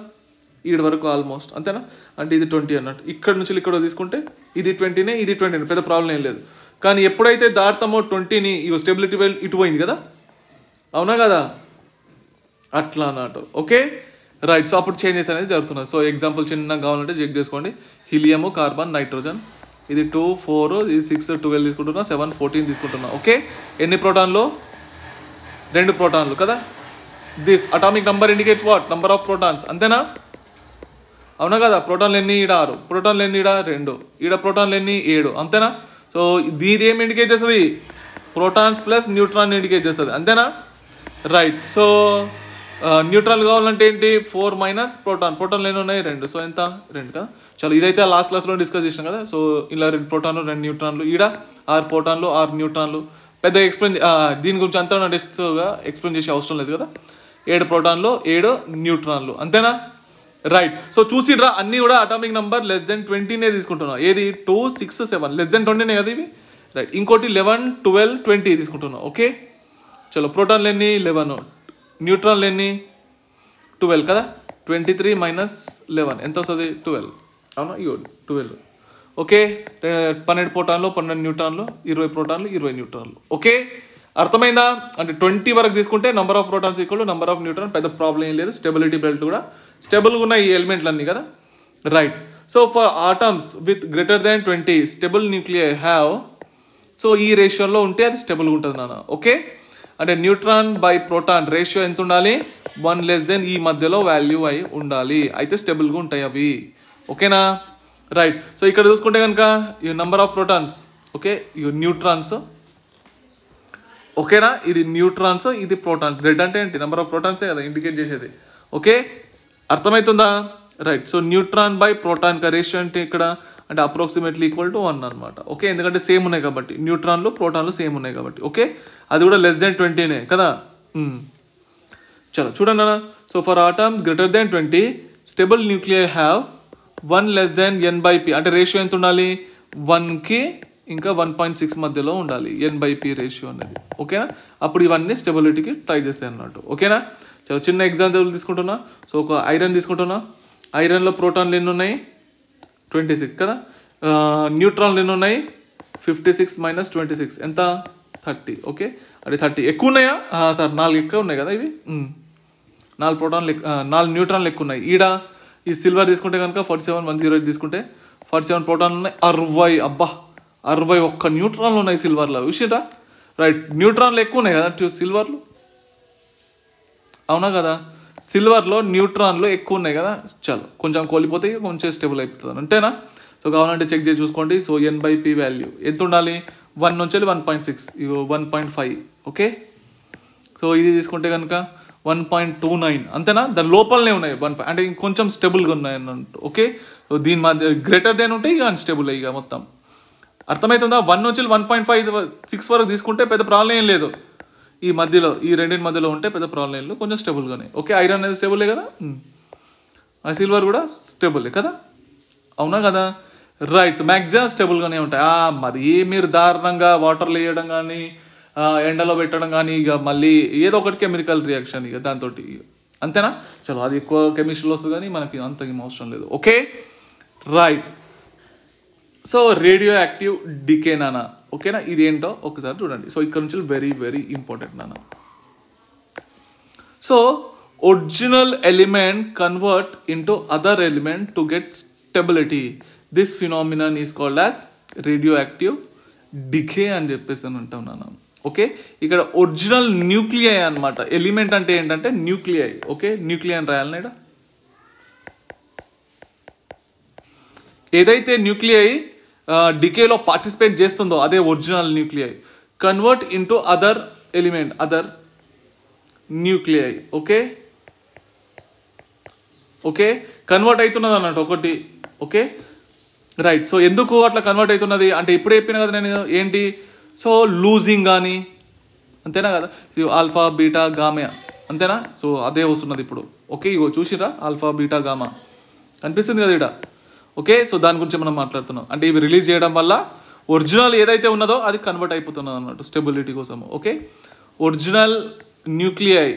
ఇటు వరకు ఆల్మోస్ట్ అంతేనా అంటే ఇది ట్వంటీ అన్నట్టు ఇక్కడ నుంచి ఇక్కడ తీసుకుంటే ఇది ట్వంటీనే ఇది ట్వంటీనే పెద్ద ప్రాబ్లం ఏం లేదు కానీ ఎప్పుడైతే దాటుతామో ట్వంటీని ఈ స్టెబిలిటీ ఇటు పోయింది కదా అవునా కదా అట్లా అన్నట్టు ఓకే రైట్ సో అప్పుడు చేంజెస్ అనేది జరుగుతున్నాయి సో ఎగ్జాంపుల్ చిన్నగా కావాలంటే చెక్ చేసుకోండి హీలియము కార్బన్ నైట్రోజన్ ఇది టూ ఫోర్ ఇది సిక్స్ ట్వెల్వ్ తీసుకుంటున్నా సెవెన్ ఫోర్టీన్ తీసుకుంటున్నా ఓకే ఎన్ని ప్రోటాన్లు రెండు ప్రోటాన్లు కదా this atomic number indicates what number of protons అంతేనా అవునా కదా ప్రోటాన్లు ఎన్ని ఈడ ఆరు ప్రోటాన్లు ఎన్ని ఈడ రెండు ఈడ ప్రోటాన్లు ఎన్ని ఏడు అంతేనా సో ఇది ఏమి ఇండికేట్ చేస్తుంది ప్రోటాన్స్ ప్లస్ న్యూట్రాన్ ఇండికేట్ చేస్తుంది అంతేనా రైట్ సో న్యూట్రాన్ కావాలంటే ఏంటి ఫోర్ మైనస్ ప్రోటాన్ ప్రోటాన్లు ఎన్ని ఉన్నాయి రెండు సో ఎంత రెండు కదా చాలా ఇదైతే లాస్ట్ క్లాస్లో డిస్కస్ చేసినాం కదా సో ఇలా రెండు ప్రోటాన్లు రెండు న్యూట్రాన్లు ఈడ ఆరు ప్రోటాన్లు ఆరు న్యూట్రాన్లు పెద్ద ఎక్స్ప్లెయిన్ uh, దీని గురించి అంతా డెస్ట్గా ఎక్స్ప్లెయిన్ చేసే అవసరం లేదు కదా ఏడు ప్రోటాన్లు ఏడు న్యూట్రాన్లు అంతేనా రైట్ సో చూసిడ్రా అన్నీ కూడా అటామిక్ నంబర్ లెస్ దెన్ ట్వంటీనే తీసుకుంటున్నాం ఏది two six seven less than ట్వంటీనే కదా ఇవి రైట్ ఇంకోటి లెవెన్ ట్వెల్వ్ ట్వంటీ తీసుకుంటున్నాం ఓకే చలో ప్రోటాన్లు ఎన్ని లెవెన్ న్యూట్రాన్లు ఎన్ని ట్వెల్వ్ కదా ట్వంటీ త్రీ మైనస్ లెవెన్ ఎంత వస్తుంది ట్వెల్వ్ అవునా ఇవ్వ ట్వెల్వ్ ఓకే పన్నెండు ప్రోటాన్లు పన్నెండు న్యూట్రాన్లు ఇరవై ప్రోటాన్లు ఇరవై న్యూట్రాన్లు ఓకే అర్థమైందా అంటే ట్వంటీ వరకు తీసుకుంటే number of protons equal number of neutron పెద్ద ప్రాబ్లం ఏం లేదు స్టెబిలిటీ బెల్ట్ కూడా స్టేబుల్గా ఉన్నాయి ఈ ఎలిమెంట్లు అన్నీ కదా right so for atoms with greater than twenty stable nuclear have so ఈ రేషియోలో ఉంటే అది స్టెబుల్గా ఉంటుంది నాన్న ఓకే అంటే న్యూట్రాన్ బై ప్రోటాన్ రేషియో ఎంత ఉండాలి వన్ లెస్ దెన్ ఈ మధ్యలో వాల్యూ అయి ఉండాలి అయితే స్టెబుల్గా ఉంటాయి అవి ఓకేనా రైట్ సో ఇక్కడ చూసుకుంటే కనుక ఈ నంబర్ ఆఫ్ ప్రోటాన్స్ ఓకే ఈ న్యూట్రాన్స్ ఓకేనా ఇది న్యూట్రాన్స్ ఇది ప్రోటాన్స్ రెడ్ అంటే ఏంటి నెంబర్ ఆఫ్ ప్రోటాన్సే కదా ఇండికేట్ చేసేది ఓకే అర్థమవుతుందా right so neutron by proton క రేషియో అంటే ఇక్కడ అంటే అప్రాక్సిమేట్లీ ఈక్వల్ టు వన్ అనమాట ఓకే ఎందుకంటే సేమ్ ఉన్నాయి కాబట్టి న్యూట్రాన్లు ప్రోటాన్లు సేమ్ ఉన్నాయి కాబట్టి ఓకే అది కూడా లెస్ దెన్ ట్వంటీనే కదా hmm. చలో చూడండి అన్న so for atom greater than twenty stable nuclear have one less than N by P అంటే రేషియో ఎంత ఉండాలి వన్కి ఇంకా వన్ పాయింట్ సిక్స్ మధ్యలో ఉండాలి ఎన్ బై పి రేషియో అనేది ఓకేనా అప్పుడు ఇవన్నీ స్టెబిలిటీకి ట్రై చేస్తాయి అన్నట్టు ఓకేనా చిన్న ఎగ్జాంపుల్ తీసుకుంటున్నా సో ఒక ఐరన్ తీసుకుంటున్నా ఐరన్లో ప్రోటాన్లు ఎన్ని ఉన్నాయి ట్వంటీ సిక్స్ కదా న్యూట్రాన్లు ఎన్ని ఉన్నాయి fifty six minus twenty six ఎంత థర్టీ ఓకే అది థర్టీ ఎక్కువ ఉన్నాయా సార్ నాలుగు ఎక్కువ ఉన్నాయి కదా ఇవి నాలుగు ప్రోటాన్లు నాలుగు న్యూట్రాన్లు ఎక్కువ ఉన్నాయి ఈడ ఈ సిల్వర్ తీసుకుంటే కనుక forty seven one zero eight తీసుకుంటే ఫార్టీ సెవెన్ ప్రోటాన్లు ఉన్నాయి అరవై అబ్బా అరవై ఒక్క న్యూట్రాన్లు ఉన్నాయి సిల్వర్లో విషయరా రైట్ న్యూట్రాన్లు ఎక్కువ ఉన్నాయి కదా సిల్వర్లు అవునా కదా సిల్వర్లో న్యూట్రాన్లు ఎక్కువ ఉన్నాయి కదా చాలు కొంచెం కోల్పోతే కొంచెం స్టేబుల్ అయిపోతుంది అంతేనా సో కావాలంటే చెక్ చేసి చూసుకోండి so N by P value ఎంత ఉండాలి వన్ నుంచి one point six one point five okay so ఇది తీసుకుంటే కనుక వన్ పాయింట్ టూ నైన్ అంతేనా దాని లోపలనే ఉన్నాయి వన్ అంటే కొంచెం స్టేబుల్గా ఉన్నాయి అన్నట్టు ఓకే సో దీని మధ్య గ్రేటర్ దేని ఉంటే ఇక అన్స్టేబుల్ ఇక మొత్తం అర్థమవుతుందా వన్ నుంచి వన్ పాయింట్ ఫైవ్ సిక్స్ వరకు తీసుకుంటే పెద్ద ప్రాబ్లం ఏం లేదు ఈ మధ్యలో ఈ రెండింటి మధ్యలో ఉంటే పెద్ద ప్రాబ్లం లేదు కొంచెం స్టేబుల్గానే ఓకే ఐరన్ అనేది స్టేబులే కదా hmm. ఆ సిల్వర్ కూడా స్టేబులే కదా అవునా కదా రైట్స్ మ్యాక్సిమం స్టేబుల్గానే ఉంటాయి మరి మీరు దారుణంగా వాటర్లు వేయడం కానీ ఎండలో పెట్టడం కానీ ఇక మళ్ళీ ఏదో ఒకటి కెమికల్ రియాక్షన్ ఇక దాంతో అంతేనా చలో అది ఎక్కువ కెమిస్ట్రీలో వస్తుంది కానీ మనకి అంత ఏం అవసరం లేదు okay right so radioactive డికేనానా ఓకేనా ఇదేంటో ఒకసారి చూడండి సో ఇక్కడ నుంచి వెరీ వెరీ ఇంపార్టెంట్ నాన్న so original element convert into other element to get stability this phenomenon is called as radioactive decay అని చెప్పేసి అని అంటాం నాన్న ఓకే ఇక్కడ ఒరిజినల్ న్యూక్లియై అనమాట ఎలిమెంట్ అంటే ఏంటంటే న్యూక్లియై ఓకే న్యూక్లియై అని రాయాలి ఏదైతే న్యూక్లియై డికేలో పార్టిసిపేట్ చేస్తుందో అదే original nuclei convert into other element other nuclei okay okay convert అవుతున్నది అన్నట్టు ఒకటి ఓకే రైట్ సో ఎందుకు అట్లా కన్వర్ట్ అవుతున్నది అంటే ఇప్పుడు చెప్పిన కదా నేను ఏంటి సో లూజింగ్ కానీ అంతేనా కదా ఆల్ఫా బీటా గామే అంతేనా సో అదే వస్తున్నది ఇప్పుడు ఓకే ఇగో చూసిరా ఆల్ఫా బీటా గామా కనిపిస్తుంది కదా ఇక్కడ ఓకే సో దాని గురించి మనం మాట్లాడుతున్నాం అంటే ఇవి రిలీజ్ చేయడం వల్ల ఒరిజినల్ ఏదైతే ఉన్నదో అది కన్వర్ట్ అయిపోతున్నది అన్నట్టు స్టెబిలిటీ కోసం okay original nuclei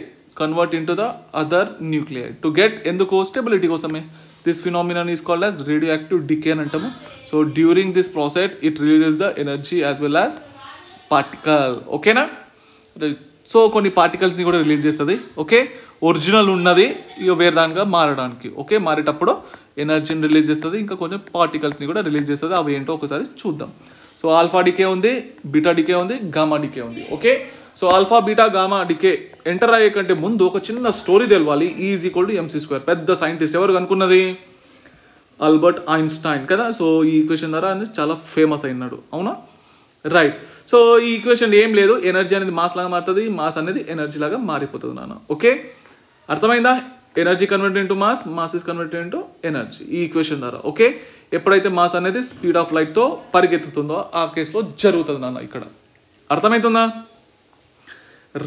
convert into the other nuclei to get ఎందుకో స్టెబిలిటీ కోసమే this phenomenon is called as radioactive decay అని అంటాము so during this process it releases the energy as well as particle ఓకేనా so కొన్ని పార్టికల్స్ని కూడా release చేస్తుంది okay original ఉన్నది ఇక వేరే దానిగా మారడానికి ఓకే మారేటప్పుడు ఎనర్జీని రిలీజ్ చేస్తుంది ఇంకా కొంచెం పార్టికల్స్ని కూడా రిలీజ్ చేస్తుంది అవి ఏంటో ఒకసారి చూద్దాం సో ఆల్ఫా డికే ఉంది బీటా డికే ఉంది గామా డికే ఉంది okay so alpha beta gamma decay enter అయ్యే కంటే ముందు ఒక చిన్న స్టోరీ తెలవాలి is equal to MC square పెద్ద సైంటిస్ట్ ఎవరు అనుకున్నది ఆల్బర్ట్ ఐన్స్టైన్ కదా సో ఈ క్వశ్చన్ ద్వారా చాలా ఫేమస్ అయినాడు అవునా రైట్ సో ఈ ఈక్వేషన్ ఏం లేదు ఎనర్జీ అనేది మాస్ లాగా మారుతుంది మాస్ అనేది ఎనర్జీ లాగా మారిపోతుంది నాన్న ఓకే అర్థమైందా energy convert into mass mass is convert into energy ఈ ఈక్వేషన్ ద్వారా ఓకే ఎప్పుడైతే మాస్ అనేది స్పీడ్ ఆఫ్ లైట్తో పరిగెత్తుతుందో ఆ కేసులో జరుగుతుంది నాన్న ఇక్కడ అర్థమవుతుందా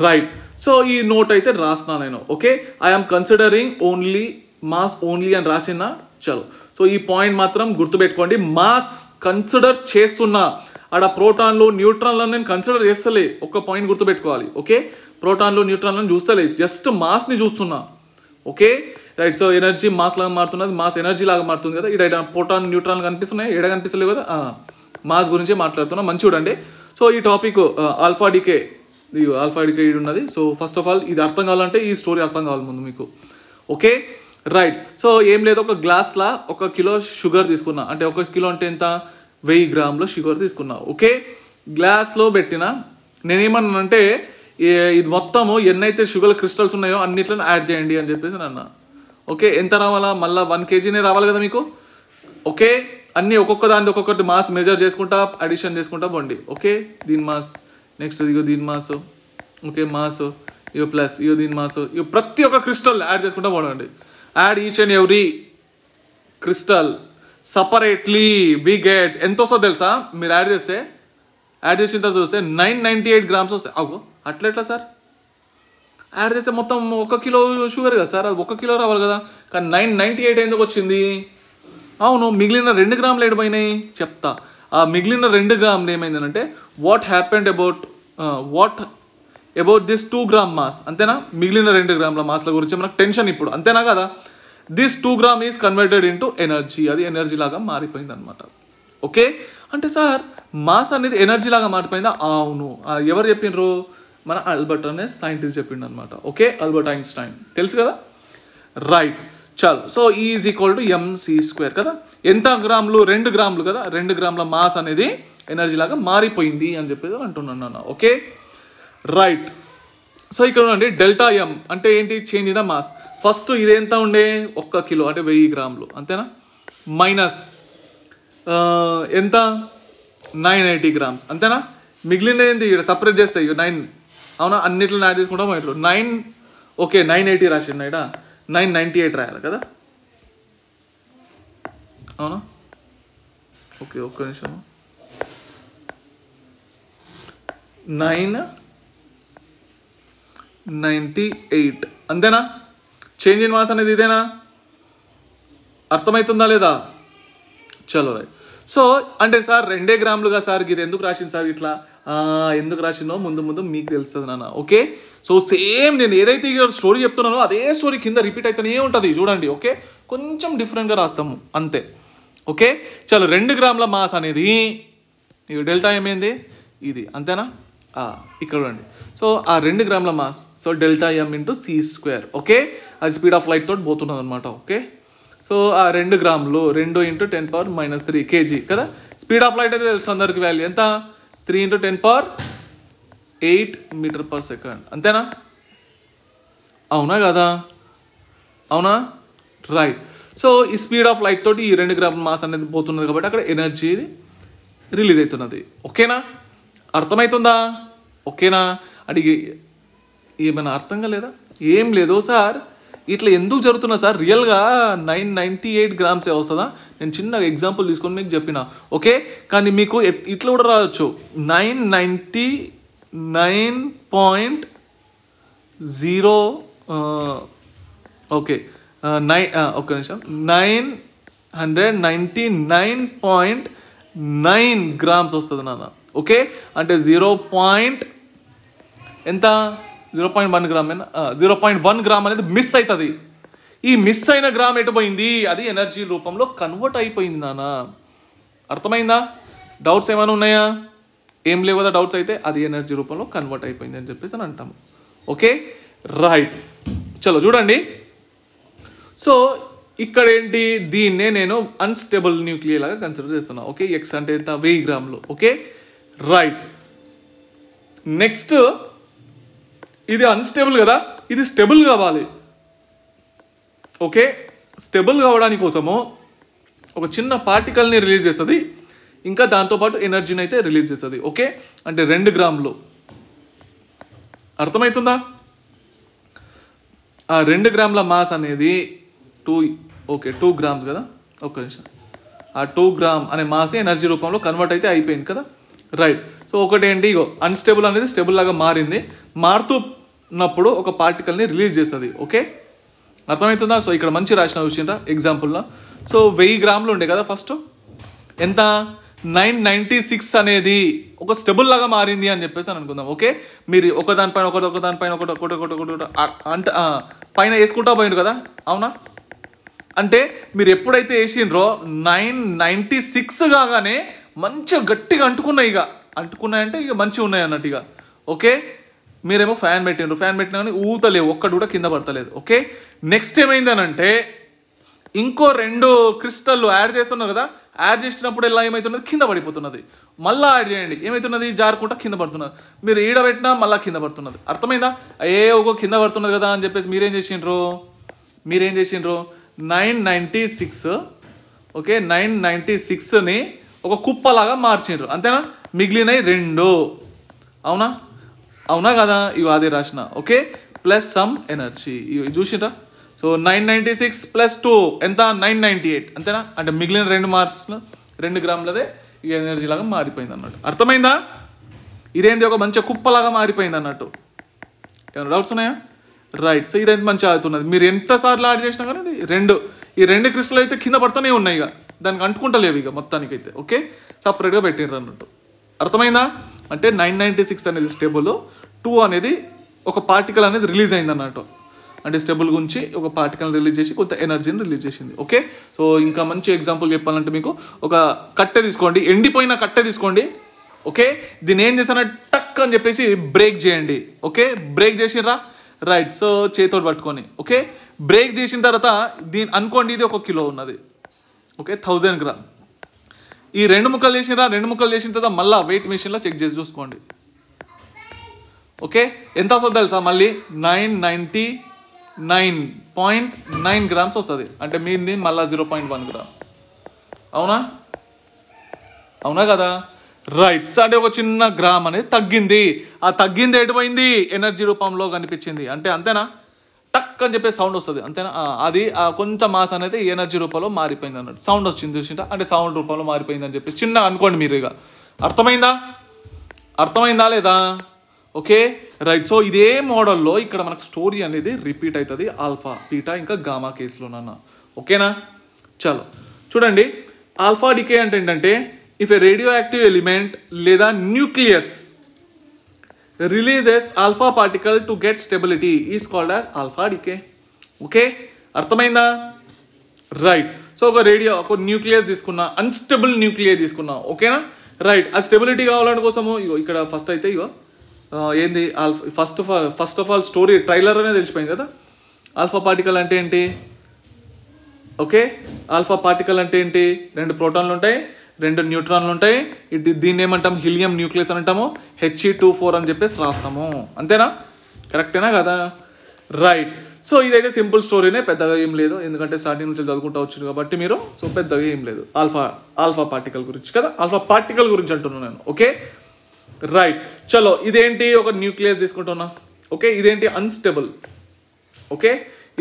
రైట్ సో ఈ నోట్ అయితే రాసిన నేను okay I'm considering only mass only అని రాసిన చలో సో ఈ పాయింట్ మాత్రం గుర్తుపెట్టుకోండి మాస్ కన్సిడర్ చేస్తున్నా ఆడ ప్రోటాన్లు న్యూట్రాన్లను నేను కన్సిడర్ చేస్తలే ఒక పాయింట్ గుర్తుపెట్టుకోవాలి ఓకే ప్రోటాన్లు న్యూట్రాన్లను చూస్తలే జస్ట్ మాస్ని చూస్తున్నా okay right so energy mass లాగా మారుతున్నది మాస్ ఎనర్జీ లాగా మారుతుంది కదా ఇక్కడ ప్రోటాన్ న్యూట్రాన్ కనిపిస్తున్నాయి ఎడ కనిపిస్తలేవు కదా మాస్ గురించి మాట్లాడుతున్నా మంచి చూడండి సో ఈ టాపిక్ ఆల్ఫా డికే ఇది ఆల్ఫా డికే ఉన్నది సో ఫస్ట్ ఆఫ్ ఆల్ ఇది అర్థం కావాలంటే ఈ స్టోరీ అర్థం కావాలి ముందు మీకు ఓకే రైట్ సో ఏం లేదు ఒక గ్లాస్లా ఒక కిలో షుగర్ తీసుకున్నా అంటే ఒక కిలో అంటే ఎంత వెయ్యి గ్రాముల షుగర్ తీసుకున్నా ఓకే గ్లాస్లో పెట్టిన నేనేమన్నానంటే ఇది మొత్తము ఎన్నైతే షుగర్ క్రిస్టల్స్ ఉన్నాయో అన్నిట్లను యాడ్ చేయండి అని చెప్పేసి అన్న ఓకే ఎంత రావాలా మళ్ళీ వన్ కేజీనే రావాలి కదా మీకు ఓకే అన్నీ ఒక్కొక్క దాని ఒక్కొక్కటి మాస్ మెజర్ చేసుకుంటా అడిషన్ చేసుకుంటా పోండి ఓకే దీని మాస్ నెక్స్ట్ ఇగో దీని మాస్ ఓకే మాస్ ఇగో ప్లస్ ఇగో దీని మాస్ ఇగో ప్రతి ఒక్క క్రిస్టల్ యాడ్ చేసుకుంటా పోండి add each and every crystal separately we get ఎంత వస్తుందో తెలుసా మీరు యాడ్ చేస్తే యాడ్ చేసిన తర్వాత చూస్తే నైన్ నైంటీ ఎయిట్ గ్రామ్స్ వస్తాయి అవు అట్లెట్లా సార్ యాడ్ చేస్తే మొత్తం ఒక కిలో షుగర్ కదా సార్ అది ఒక కిలో రావాలి కదా కానీ నైన్ నైంటీ ఎయిట్ ఎందుకు వచ్చింది అవును మిగిలిన రెండు గ్రాములు ఏడిపోయినాయి చెప్తా ఆ మిగిలిన రెండు గ్రాములు ఏమైందనంటే what happened about what about this two gram mass అంతేనా మిగిలిన రెండు గ్రాముల మాస్ల గురించి మనకు టెన్షన్ ఇప్పుడు అంతేనా కదా this two gram is converted into energy అది ఎనర్జీ లాగా మారిపోయింది అనమాట ఓకే అంటే సార్ మాస్ అనేది ఎనర్జీ లాగా మారిపోయిందా అవును ఎవరు చెప్పినరు మన అల్బర్ట్ అనే సైంటిస్ట్ చెప్పిండు అనమాట ఓకే అల్బర్ట్ ఐన్స్టైన్ తెలుసు కదా రైట్ చాలు so is equal to MC square కదా ఎంత గ్రాములు రెండు గ్రాములు కదా రెండు గ్రాముల మాస్ అనేది ఎనర్జీ లాగా మారిపోయింది అని చెప్పేది అంటున్నాను ఓకే రైట్ సో ఇక్కడ ఉండండి డెల్టా ఎం అంటే ఏంటి change in the mass first ఇది ఎంత ఉండే ఒక్క కిలో అంటే వెయ్యి గ్రాములు అంతేనా మైనస్ ఎంత నైన్ ఎయిటీ గ్రామ్స్ అంతేనా మిగిలిన ఏంది ఇక్కడ సపరేట్ చేస్తే ఇక నైన్ అవునా అన్నిట్లో యాడ్ చేసుకుంటాం ఇట్లు నైన్ ఓకే నైన్ ఎయిటీ రాసిండు ఇక్కడ నైన్ నైంటీ ఎయిట్ రాయాలి కదా అవునా ఓకే ఒక్క నిమిషం నైన్ నైంటీ ఎయిట్ అంతేనా చేంజ్ ఇన్ మాస్ అనేది ఇదేనా అర్థమవుతుందా లేదా చలో రైట్ సో అంటే సార్ రెండే గ్రాములుగా సార్ ఇది ఎందుకు రాసింది సార్ ఇట్లా ఎందుకు రాసిందో ముందు ముందు మీకు తెలుస్తుంది నాన్న ఓకే సో సేమ్ నేను ఏదైతే స్టోరీ చెప్తున్నానో అదే స్టోరీ కింద రిపీట్ అయితేనే ఉంటుంది చూడండి ఓకే కొంచెం డిఫరెంట్గా రాస్తాము అంతే ఓకే చలో రెండు గ్రాముల మాస్ అనేది ఇక డెల్టా ఏమైంది ఇది అంతేనా ఇక్కడ ఉండండి సో ఆ రెండు గ్రాముల mass so delta M into C square okay అది స్పీడ్ ఆఫ్ లైట్ తోటి పోతున్నది అనమాట ఓకే సో ఆ రెండు గ్రాములు రెండు into ten power minus three KG కదా స్పీడ్ ఆఫ్ లైట్ అయితే తెలుసు అందరికి వాల్యూ ఎంత three into ten power eight meter per second అంతేనా అవునా కదా అవునా రైట్ సో ఈ స్పీడ్ ఆఫ్ లైట్ తోటి ఈ రెండు గ్రాముల మాస్ అనేది పోతున్నది కాబట్టి అక్కడ ఎనర్జీ రిలీజ్ అవుతున్నది ఓకేనా అర్థమవుతుందా ఓకేనా అడిగి ఏమైనా అర్థంగా లేదా ఏం లేదు సార్ ఇట్లా ఎందుకు జరుగుతున్నా సార్ రియల్గా నైన్ నైంటీ ఎయిట్ గ్రామ్సే వస్తుందా నేను చిన్న ఎగ్జాంపుల్ తీసుకొని మీకు చెప్పిన ఓకే కానీ మీకు ఇట్లా కూడా రావచ్చు nine ninety nine point zero okay nine ఒక నిమిషం nine hundred ninety nine point nine grams వస్తుంది నాన్న ఓకే అంటే జీరో పాయింట్ ఎంత zero point one gram zero point one gram అనేది మిస్ అవుతుంది ఈ మిస్ అయిన గ్రామ్ ఎటుపోయింది అది ఎనర్జీ రూపంలో కన్వర్ట్ అయిపోయింది నాన్న అర్థమైందా డౌట్స్ ఏమైనా ఉన్నాయా ఏం లేవు కదా డౌట్స్ అయితే అది ఎనర్జీ రూపంలో కన్వర్ట్ అయిపోయింది అని చెప్పేసి అని అంటాము ఓకే రైట్ చలో చూడండి సో ఇక్కడ ఏంటి దీన్నే నేను అన్స్టేబుల్ న్యూక్లియర్ లాగా కన్సిడర్ చేస్తున్నా ఓకే ఎక్స్ అంటే ఎంత వెయ్యి గ్రాములు ఓకే రైట్ నెక్స్ట్ ఇది అన్స్టేబుల్ కదా ఇది స్టెబుల్ కావాలి ఓకే స్టెబుల్ కావడానికి కోసము ఒక చిన్న పార్టికల్ని రిలీజ్ చేస్తుంది ఇంకా దాంతోపాటు ఎనర్జీని అయితే రిలీజ్ చేస్తుంది ఓకే అంటే రెండు గ్రాములు అర్థమవుతుందా ఆ రెండు గ్రాముల మాస్ అనేది టూ ఓకే టూ గ్రామ్స్ కదా ఒక్క నిమిషం ఆ టూ గ్రామ్ అనే మాస్ ఎనర్జీ రూపంలో కన్వర్ట్ అయితే అయిపోయింది కదా రైట్ సో ఒకటి ఏంటి ఇగో అన్స్టేబుల్ అనేది స్టేబుల్ లాగా మారింది మారుతూ ఉన్నప్పుడు ఒక పార్టికల్ని రిలీజ్ చేస్తుంది ఓకే అర్థమవుతుందా సో ఇక్కడ మంచి రాసిన రా ఎగ్జాంపుల్లో సో వెయ్యి గ్రాములు ఉండే కదా ఫస్ట్ ఎంత నైన్ నైంటీ సిక్స్ అనేది ఒక స్టెబుల్ లాగా మారింది అని చెప్పేసి అని అనుకుందాం ఓకే మీరు ఒక దానిపైన ఒకటి ఒక దానిపైన ఒకటి ఒకటి ఒకటి ఒకటి అంటే పైన వేసుకుంటా పోయిండు కదా అవునా అంటే మీరు ఎప్పుడైతే వేసిండ్రో నైన్ నైంటీ సిక్స్ కాగానే మంచిగా గట్టిగా అంటుకున్నాయి ఇక అంటుకున్నాయంటే ఇక మంచిగా ఉన్నాయి అన్నట్టు ఇక ఓకే మీరేమో ఫ్యాన్ పెట్టినారు ఫ్యాన్ పెట్టినా కానీ ఊతలేవు ఒక్కడు కూడా కింద పడతలేదు ఓకే నెక్స్ట్ ఏమైందనంటే ఇంకో రెండు క్రిస్టల్లు యాడ్ చేస్తున్నారు కదా యాడ్ చేసినప్పుడు ఎలా ఏమవుతున్నది కింద పడిపోతున్నది మళ్ళీ యాడ్ చేయండి ఏమవుతున్నది జారుకుంటా కింద పడుతున్నది మీరు పెట్టినా మళ్ళీ కింద పడుతున్నది అర్థమైందా ఏ ఒక కింద పడుతున్నది కదా అని చెప్పేసి మీరేం చేసిండ్రు మీరేం చేసిండ్రు nine ninety six okay nine ninety సిక్స్ని ఒక కుప్పలాగా మార్చిండ్రు అంతేనా మిగిలినవి రెండు అవునా అవునా కదా ఇవి అదే రాసిన ఓకే ప్లస్ సమ్ ఎనర్జీ ఇవి చూసిరా so nine ninety six plus two ఎంత నైన్ నైంటీ ఎయిట్ అంతేనా అంటే మిగిలిన రెండు మార్క్స్ రెండు గ్రాములదే ఈ ఎనర్జీ లాగా మారిపోయింది అన్నట్టు అర్థమైందా ఇదేంది ఒక మంచి కుప్పలాగా మారిపోయింది అన్నట్టు ఏమైనా డౌట్స్ ఉన్నాయా రైట్ సో ఇదైతే మంచిగా ఆడుతున్నది మీరు ఎంతసార్లు ఆడి చేసినా కానీ రెండు ఈ రెండు క్రిస్టల్ అయితే కింద పడుతూనే ఉన్నాయి ఇక దానికి అంటుకుంటలేవు ఇక మొత్తానికి అయితే ఓకే సపరేట్గా పెట్టిండ్రు అన్నట్టు అర్థమైందా అంటే నైన్ నైంటీ సిక్స్ అనేది స్టేబుల్ టూ అనేది ఒక పార్టికల్ అనేది రిలీజ్ అయింది అన్నట్టు అంటే స్టేబుల్ గురించి ఒక పార్టికల్ రిలీజ్ చేసి కొంత ఎనర్జీని రిలీజ్ చేసింది ఓకే సో ఇంకా మంచి ఎగ్జాంపుల్ చెప్పాలంటే మీకు ఒక కట్టె తీసుకోండి ఎండిపోయిన కట్టె తీసుకోండి ఓకే దీన్ని ఏం చేశాను టక్ అని చెప్పేసి బ్రేక్ చేయండి ఓకే బ్రేక్ చేసిర్రా రైట్ సో చేతోడు పట్టుకొని ఓకే బ్రేక్ చేసిన తర్వాత దీని అనుకోండి ఇది ఒక కిలో ఉన్నది ఓకే థౌజండ్ గ్రామ్ ఈ రెండు ముక్కలు చేసినరా రెండు ముక్కలు చేసిన తర్వాత మళ్ళీ వెయిట్ మిషన్లో చెక్ చేసి చూసుకోండి ఓకే ఎంత వస్తుంది తెలుసా మళ్ళీ nine ninety nine point nine grams వస్తుంది అంటే మీది మళ్ళీ జీరో పాయింట్ వన్ గ్రామ్ అవునా అవునా కదా రైట్ అంటే ఒక చిన్న గ్రామ్ అనేది తగ్గింది ఆ తగ్గింది ఎటు ఎనర్జీ రూపంలో కనిపించింది అంటే అంతేనా టక్ అని చెప్పేసి సౌండ్ వస్తుంది అంతేనా అది కొంచెం మాస్ అనేది ఎనర్జీ రూపంలో మారిపోయింది అన్నట్టు సౌండ్ వచ్చింది చూసింట అంటే సౌండ్ రూపంలో మారిపోయింది అని చెప్పేసి చిన్నగా అనుకోండి మీరు ఇక అర్థమైందా అర్థమైందా లేదా ఓకే రైట్ సో ఇదే మోడల్లో ఇక్కడ మనకు స్టోరీ అనేది రిపీట్ అవుతుంది ఆల్ఫా పీటా ఇంకా గామా కేసులోనన్న ఓకేనా చలో చూడండి ఆల్ఫా డికే అంటే ఏంటంటే if a radioactive element లేదా nucleus releases alpha particle to get stability is called as alpha decay okay అర్థమైందా రైట్ సో ఒక రేడియో ఒక న్యూక్లియస్ తీసుకున్నా అన్స్టెబుల్ న్యూక్లియర్ తీసుకున్నా ఓకేనా రైట్ ఆ స్టెబిలిటీ కావాలని కోసము ఇగో ఇక్కడ ఫస్ట్ అయితే ఇగో ఏంది alpha first of all first of all story trailer అనేది తెలిసిపోయింది కదా ఆల్ఫా పార్టికల్ అంటే ఏంటి ఓకే ఆల్ఫా పార్టికల్ అంటే ఏంటి రెండు ప్రోటాన్లు ఉంటాయి రెండు న్యూట్రాన్లు ఉంటాయి ఇటు దీన్ని ఏమంటాం హిలియం న్యూక్లియస్ అని అంటాము హెచ్ఈ టూ ఫోర్ అని చెప్పేసి రాస్తాము అంతేనా కరెక్టేనా కదా రైట్ సో ఇదైతే సింపుల్ స్టోరీనే పెద్దగా ఏం లేదు ఎందుకంటే స్టార్టింగ్ నుంచి చదువుకుంటూ వచ్చింది కాబట్టి మీరు సో పెద్దగా ఏం లేదు ఆల్ఫా ఆల్ఫా పార్టికల్ గురించి కదా ఆల్ఫా పార్టికల్ గురించి అంటున్నాను నేను ఓకే రైట్ చలో ఇదేంటి ఒక న్యూక్లియస్ తీసుకుంటున్నా ఓకే ఇదేంటి అన్స్టెబుల్ ఓకే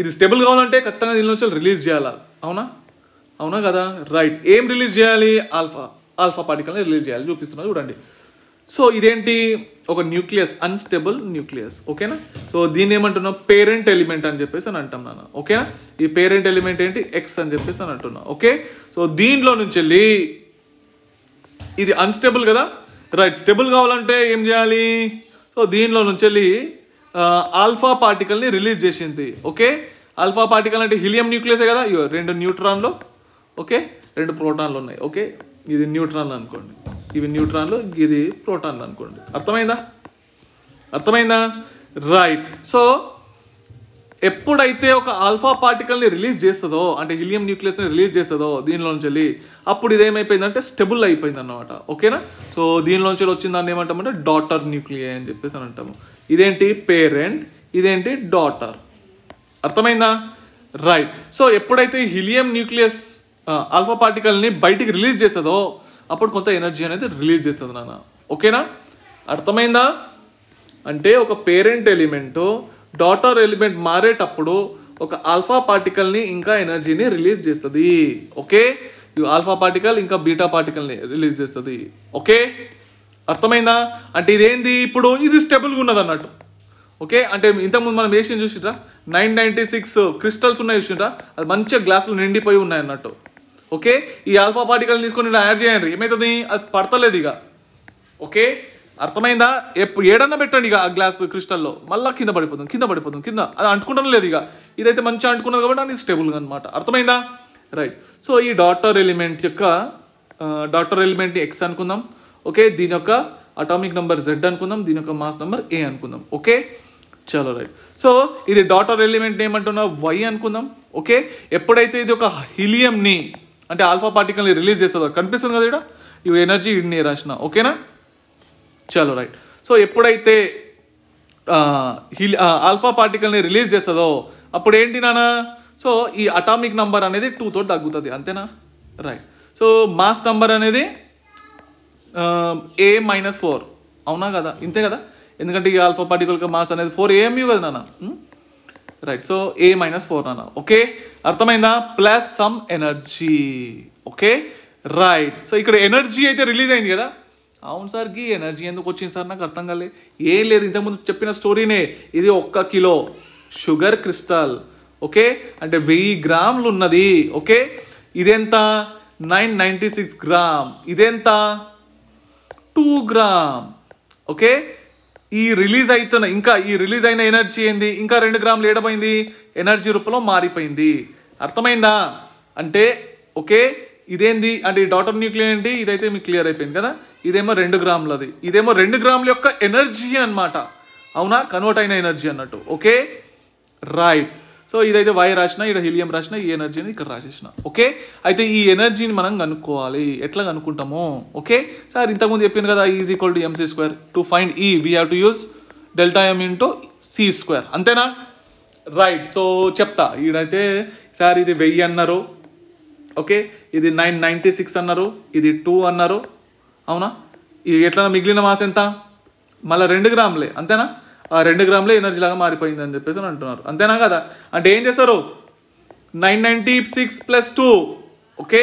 ఇది స్టెబుల్ కావాలంటే ఖచ్చితంగా దీని నుంచి రిలీజ్ చేయాలి అవునా అవునా కదా రైట్ ఏం రిలీజ్ చేయాలి ఆల్ఫా ఆల్ఫా పార్టికల్ని రిలీజ్ చేయాలి చూపిస్తున్నా చూడండి సో ఇదేంటి ఒక న్యూక్లియస్ అన్స్టేబుల్ న్యూక్లియస్ ఓకేనా సో దీన్ని ఏమంటున్నావు పేరెంట్ ఎలిమెంట్ అని చెప్పేసి అని అంటున్నాను ఓకేనా ఈ పేరెంట్ ఎలిమెంట్ ఏంటి ఎక్స్ అని చెప్పేసి అని అంటున్నా ఓకే సో దీంట్లో నుంచి వెళ్ళి ఇది అన్స్టేబుల్ కదా రైట్ స్టేబుల్ కావాలంటే ఏం చేయాలి సో దీనిలో నుంచి వెళ్ళి ఆల్ఫా పార్టికల్ని రిలీజ్ చేసింది ఓకే ఆల్ఫా పార్టికల్ అంటే హిలియం న్యూక్లియస్ కదా రెండు న్యూట్రాన్లో ఓకే రెండు ప్రోటాన్లు ఉన్నాయి ఓకే ఇది న్యూట్రాన్లు అనుకోండి ఇవి న్యూట్రాన్లు ఇది ప్రోటాన్లు అనుకోండి అర్థమైందా అర్థమైందా రైట్ సో ఎప్పుడైతే ఒక ఆల్ఫా పార్టికల్ని రిలీజ్ చేస్తుందో అంటే హిలియం న్యూక్లియస్ని రిలీజ్ చేస్తుందో దీనిలోంచి వెళ్ళి అప్పుడు ఇదేమైపోయిందంటే స్టెబుల్ అయిపోయింది అనమాట ఓకేనా సో దీనిలోంచి వచ్చిన దాన్ని ఏమంటామంటే డాటర్ న్యూక్లియే అని చెప్పేసి అని అంటాము ఇదేంటి పేరెంట్ ఇదేంటి డాటర్ అర్థమైందా రైట్ సో ఎప్పుడైతే హిలియం న్యూక్లియస్ ఆల్ఫా పార్టికల్ని బయటికి రిలీజ్ చేస్తుందో అప్పుడు కొంత ఎనర్జీ అనేది రిలీజ్ చేస్తుంది నాన్న ఓకేనా అర్థమైందా అంటే ఒక పేరెంట్ ఎలిమెంటు డాటర్ ఎలిమెంట్ మారేటప్పుడు ఒక ఆల్ఫా పార్టికల్ని ఇంకా ఎనర్జీని రిలీజ్ చేస్తుంది ఓకే ఆల్ఫా పార్టికల్ ఇంకా బీటా పార్టికల్ని రిలీజ్ చేస్తుంది ఓకే అర్థమైందా అంటే ఇదేంది ఇప్పుడు ఇది స్టెబుల్గా ఉన్నది అన్నట్టు ఓకే అంటే ఇంతకుముందు మనం వేసి చూసిరా నైన్ నైంటీ సిక్స్ క్రిస్టల్స్ ఉన్నాయి చూసిరా అది మంచిగా గ్లాసులు నిండిపోయి ఉన్నాయి అన్నట్టు ఓకే ఈ ఆల్ఫా పార్టికల్ని తీసుకొని తయారు చేయండి ఏమవుతుంది అది పడతలేదు ఇక ఓకే అర్థమైందా ఎప్పుడు ఏడన్నా పెట్టండి ఇక ఆ గ్లాస్ క్రిస్టల్లో మళ్ళీ కింద పడిపోతుంది కింద పడిపోతుంది కింద అది అంటుకుంటడం లేదు ఇక ఇదైతే మంచిగా అంటుకున్నది కాబట్టి అది స్టేబుల్ అనమాట అర్థమైందా రైట్ సో ఈ డాటర్ ఎలిమెంట్ యొక్క డాటర్ ఎలిమెంట్ ఎక్స్ అనుకుందాం ఓకే దీని యొక్క అటామిక్ నెంబర్ జెడ్ అనుకుందాం దీని యొక్క మాస్ నెంబర్ ఏ అనుకుందాం ఓకే చాలా రైట్ సో ఇది డాటర్ ఎలిమెంట్ ఏమంటున్నా వై అనుకుందాం ఓకే ఎప్పుడైతే ఇది ఒక హీలియంని అంటే ఆల్ఫా పార్టికల్ని రిలీజ్ చేస్తుంది కనిపిస్తుంది కదా ఇక్కడ ఇవి ఎనర్జీ ఇన్ని రాసిన ఓకేనా చాలా రైట్ సో ఎప్పుడైతే హిల్ ఆల్ఫా పార్టికల్ని రిలీజ్ చేస్తుందో అప్పుడు ఏంటి నాన్న సో ఈ అటామిక్ నంబర్ అనేది టూ తోటి తగ్గుతుంది అంతేనా రైట్ సో మాస్ నంబర్ అనేది ఏ మైనస్ ఫోర్ అవునా కదా ఇంతే కదా ఎందుకంటే ఈ ఆల్ఫా పార్టికల్ మాస్ అనేది ఫోర్ ఏఎంయు కదా నాన్న right so A minus four అన్న ఓకే అర్థమైందా plus sum energy okay right so ఇక్కడ ఎనర్జీ అయితే రిలీజ్ అయింది కదా అవును సార్ గీ ఎనర్జీ ఎందుకు వచ్చింది సార్ నాకు అర్థం కాలే ఏం లేదు ఇంతకుముందు చెప్పిన స్టోరీనే ఇది ఒక్క కిలో షుగర్ క్రిస్టల్ ఓకే అంటే వెయ్యి గ్రాములు ఉన్నది ఓకే ఇదెంత నైన్ నైంటీ సిక్స్ గ్రామ్ ఇదెంత టూ గ్రామ్ ఓకే ఈ రిలీజ్ అవుతున్న ఇంకా ఈ రిలీజ్ అయిన ఎనర్జీ ఏంది ఇంకా రెండు గ్రాములు ఏడమైంది ఎనర్జీ రూపంలో మారిపోయింది అర్థమైందా అంటే ఓకే ఇదేంది అంటే ఈ డాటర్ న్యూక్లియర్ ఏంటి ఇదైతే మీకు క్లియర్ అయిపోయింది కదా ఇదేమో రెండు గ్రాములది ఇదేమో రెండు గ్రాముల యొక్క ఎనర్జీ అనమాట అవునా కన్వర్ట్ అయిన ఎనర్జీ అన్నట్టు ఓకే రైట్ సో ఇదైతే వై రాసిన ఇక్కడ హీలియం రాసిన ఈ ఎనర్జీని ఇక్కడ రాసేసిన ఓకే అయితే ఈ ఎనర్జీని మనం కనుక్కోవాలి ఎట్లా కనుక్కుంటాము ఓకే సార్ ఇంతకుముందు చెప్పాను కదా is equal to MC square to find E we have to use delta M into C square అంతేనా రైట్ సో చెప్తా ఈడైతే సార్ ఇది వెయ్యి అన్నారు ఓకే ఇది నైన్ నైంటీ సిక్స్ అన్నారు ఇది టూ అన్నారు అవునా ఇది ఎట్లా మిగిలిన మాస్ ఎంత మళ్ళీ రెండు గ్రాములే అంతేనా రెండు గ్రాములే ఎనర్జీ లాగా మారిపోయింది అని చెప్పేసి అంటున్నారు అంతేనా కదా అంటే ఏం చేస్తారు nine ninety six plus two okay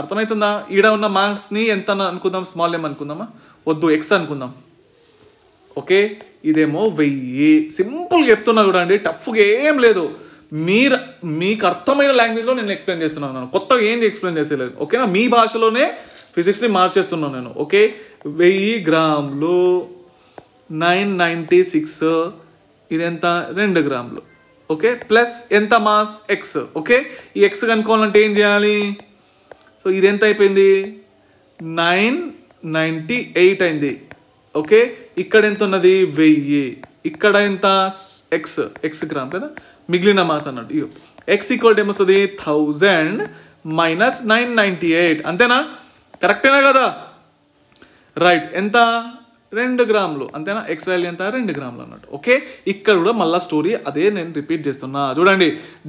అర్థమవుతుందా ఈడ ఉన్న మార్క్స్ని ఎంత అనుకుందాం స్మాల్ ఏం అనుకుందామా వద్దు ఎక్స్ అనుకుందాం ఓకే ఇదేమో వెయ్యి సింపుల్గా చెప్తున్నా కూడా అండి టఫ్గా ఏం లేదు మీరు మీకు అర్థమైన లాంగ్వేజ్లో నేను ఎక్స్ప్లెయిన్ చేస్తున్నాను నేను కొత్తగా ఏం ఎక్స్ప్లెయిన్ చేసేలేదు ఓకేనా మీ భాషలోనే ఫిజిక్స్ని మార్చేస్తున్నాను నేను ఓకే వెయ్యి గ్రాములు నైన్ నైంటీ సిక్స్ ఇది ఎంత రెండు గ్రాములు ఓకే ప్లస్ ఎంత మాస్ ఎక్స్ ఓకే ఈ ఎక్స్ కనుక్కోవాలంటే ఏం చేయాలి సో ఇది ఎంత అయిపోయింది నైన్ నైంటీ ఎయిట్ అయింది ఓకే ఇక్కడ ఎంత ఉన్నది వెయ్యి ఇక్కడ ఎంత ఎక్స్ ఎక్స్ గ్రామ్ కదా మిగిలిన మాస్ అన్నట్టు ఇగో ఎక్స్ ఈక్వల్ ఏమొస్తుంది thousand minus nine ninety eight అంతేనా కరెక్టేనా కదా రైట్ ఎంత రెండు గ్రాములు అంతేనా ఎక్స్ వాల్యూ ఎంత రెండు గ్రాములు అన్నట్టు ఓకే ఇక్కడ కూడా మళ్ళీ స్టోరీ అదే నేను రిపీట్ చేస్తున్నా చూడండి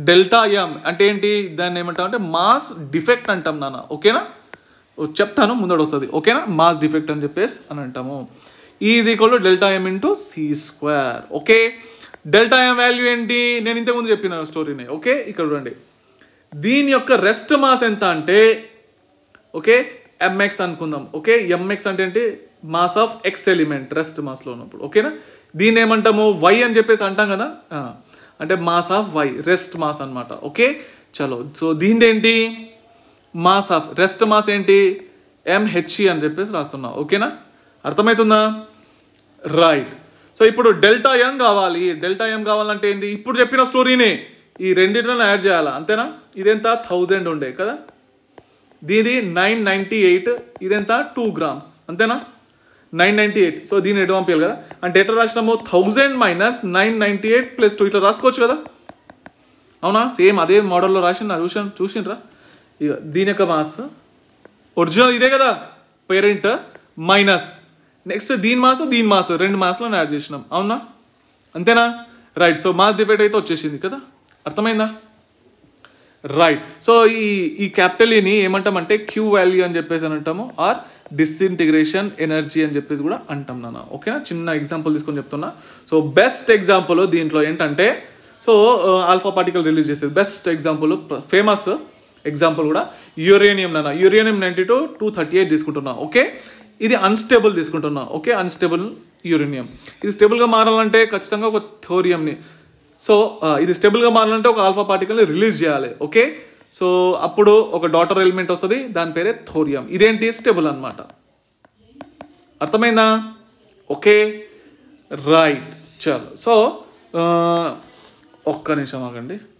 డెల్టా ఎం అంటే ఏంటి దాన్ని ఏమంటాం అంటే మాస్ డిఫెక్ట్ అంటాం నాన్న ఓకేనా చెప్తాను ముందడు వస్తుంది ఓకేనా మాస్ డిఫెక్ట్ అని చెప్పేసి అని అంటాము is equal to delta M into C square okay delta M value ఏంటి నేను ఇంతకుముందు చెప్పిన స్టోరీని ఓకే ఇక్కడ చూడండి దీని యొక్క రెస్ట్ మాస్ ఎంత అంటే ఓకే ఎంఎక్స్ అనుకుందాం ఓకే ఎంఎక్స్ అంటే ఏంటి mass of X element rest మాస్లో ఉన్నప్పుడు ఓకేనా దీన్ని ఏమంటాము వై అని చెప్పేసి అంటాం కదా అంటే mass of Y rest mass అనమాట ఓకే చలో సో దీనిది ఏంటి మాస్ ఆఫ్ రెస్ట్ మాస్ ఏంటి ఎంహెచ్ఈ అని చెప్పేసి రాస్తున్నా ఓకేనా అర్థమవుతుందా రైట్ సో ఇప్పుడు డెల్టా ఎం కావాలి డెల్టా ఎం కావాలంటే ఏంటి ఇప్పుడు చెప్పిన స్టోరీనే ఈ రెండింటిని యాడ్ చేయాలా అంతేనా ఇదెంత థౌజండ్ ఉండే కదా దీది నైన్ నైంటీ ఎయిట్ ఇదెంత టూ గ్రామ్స్ అంతేనా నైన్ నైన్టీ ఎయిట్ సో దీన్ని ఎటు పంపించాలి కదా అంటే ఎట్లా రాసినాము thousand minus nine ninety eight plus two ఇట్లా రాసుకోవచ్చు కదా అవునా సేమ్ అదే మోడల్లో నా చూసాను చూసిండ్రా ఇక దీని యొక్క మాస్ ఒరిజినల్ ఇదే కదా పేరెంట్ మైనస్ నెక్స్ట్ దీని మాస్ దీని మాస్ రెండు మాస్లను యాడ్ చేసినాం అవునా అంతేనా రైట్ సో మాస్ డిఫెక్ట్ అయితే వచ్చేసింది కదా అర్థమైందా రైట్ సో ఈ ఈ క్యాపిటలీని ఏమంటామంటే క్యూ వాల్యూ అని చెప్పేసి అని అంటాము ఆర్ డిస్ఇంటిగ్రేషన్ ఎనర్జీ అని చెప్పేసి కూడా అంటాం నాన్న ఓకేనా చిన్న ఎగ్జాంపుల్ తీసుకొని చెప్తున్నా సో బెస్ట్ ఎగ్జాంపుల్ దీంట్లో ఏంటంటే సో ఆల్ఫా పార్టికల్ రిలీజ్ చేసేది బెస్ట్ ఎగ్జాంపుల్ ఫేమస్ ఎగ్జాంపుల్ కూడా యురేనియం నాన్న uranium ninety two two thirty eight తీసుకుంటున్నా ఓకే ఇది అన్స్టేబుల్ తీసుకుంటున్నా ఓకే అన్స్టేబుల్ యురేనియం ఇది స్టేబుల్గా మారాలంటే ఖచ్చితంగా ఒక థోరియంని సో ఇది స్టెబుల్గా మారాలంటే ఒక ఆల్ఫా పార్టికల్ని రిలీజ్ చేయాలి ఓకే సో అప్పుడు ఒక డాటర్ ఎలిమెంట్ వస్తుంది దాని పేరే థోరియం ఇదేంటి స్టేబుల్ అనమాట అర్థమైందా ఓకే రైట్ చాలు సో ఒక్క నిమిషం ఆగండి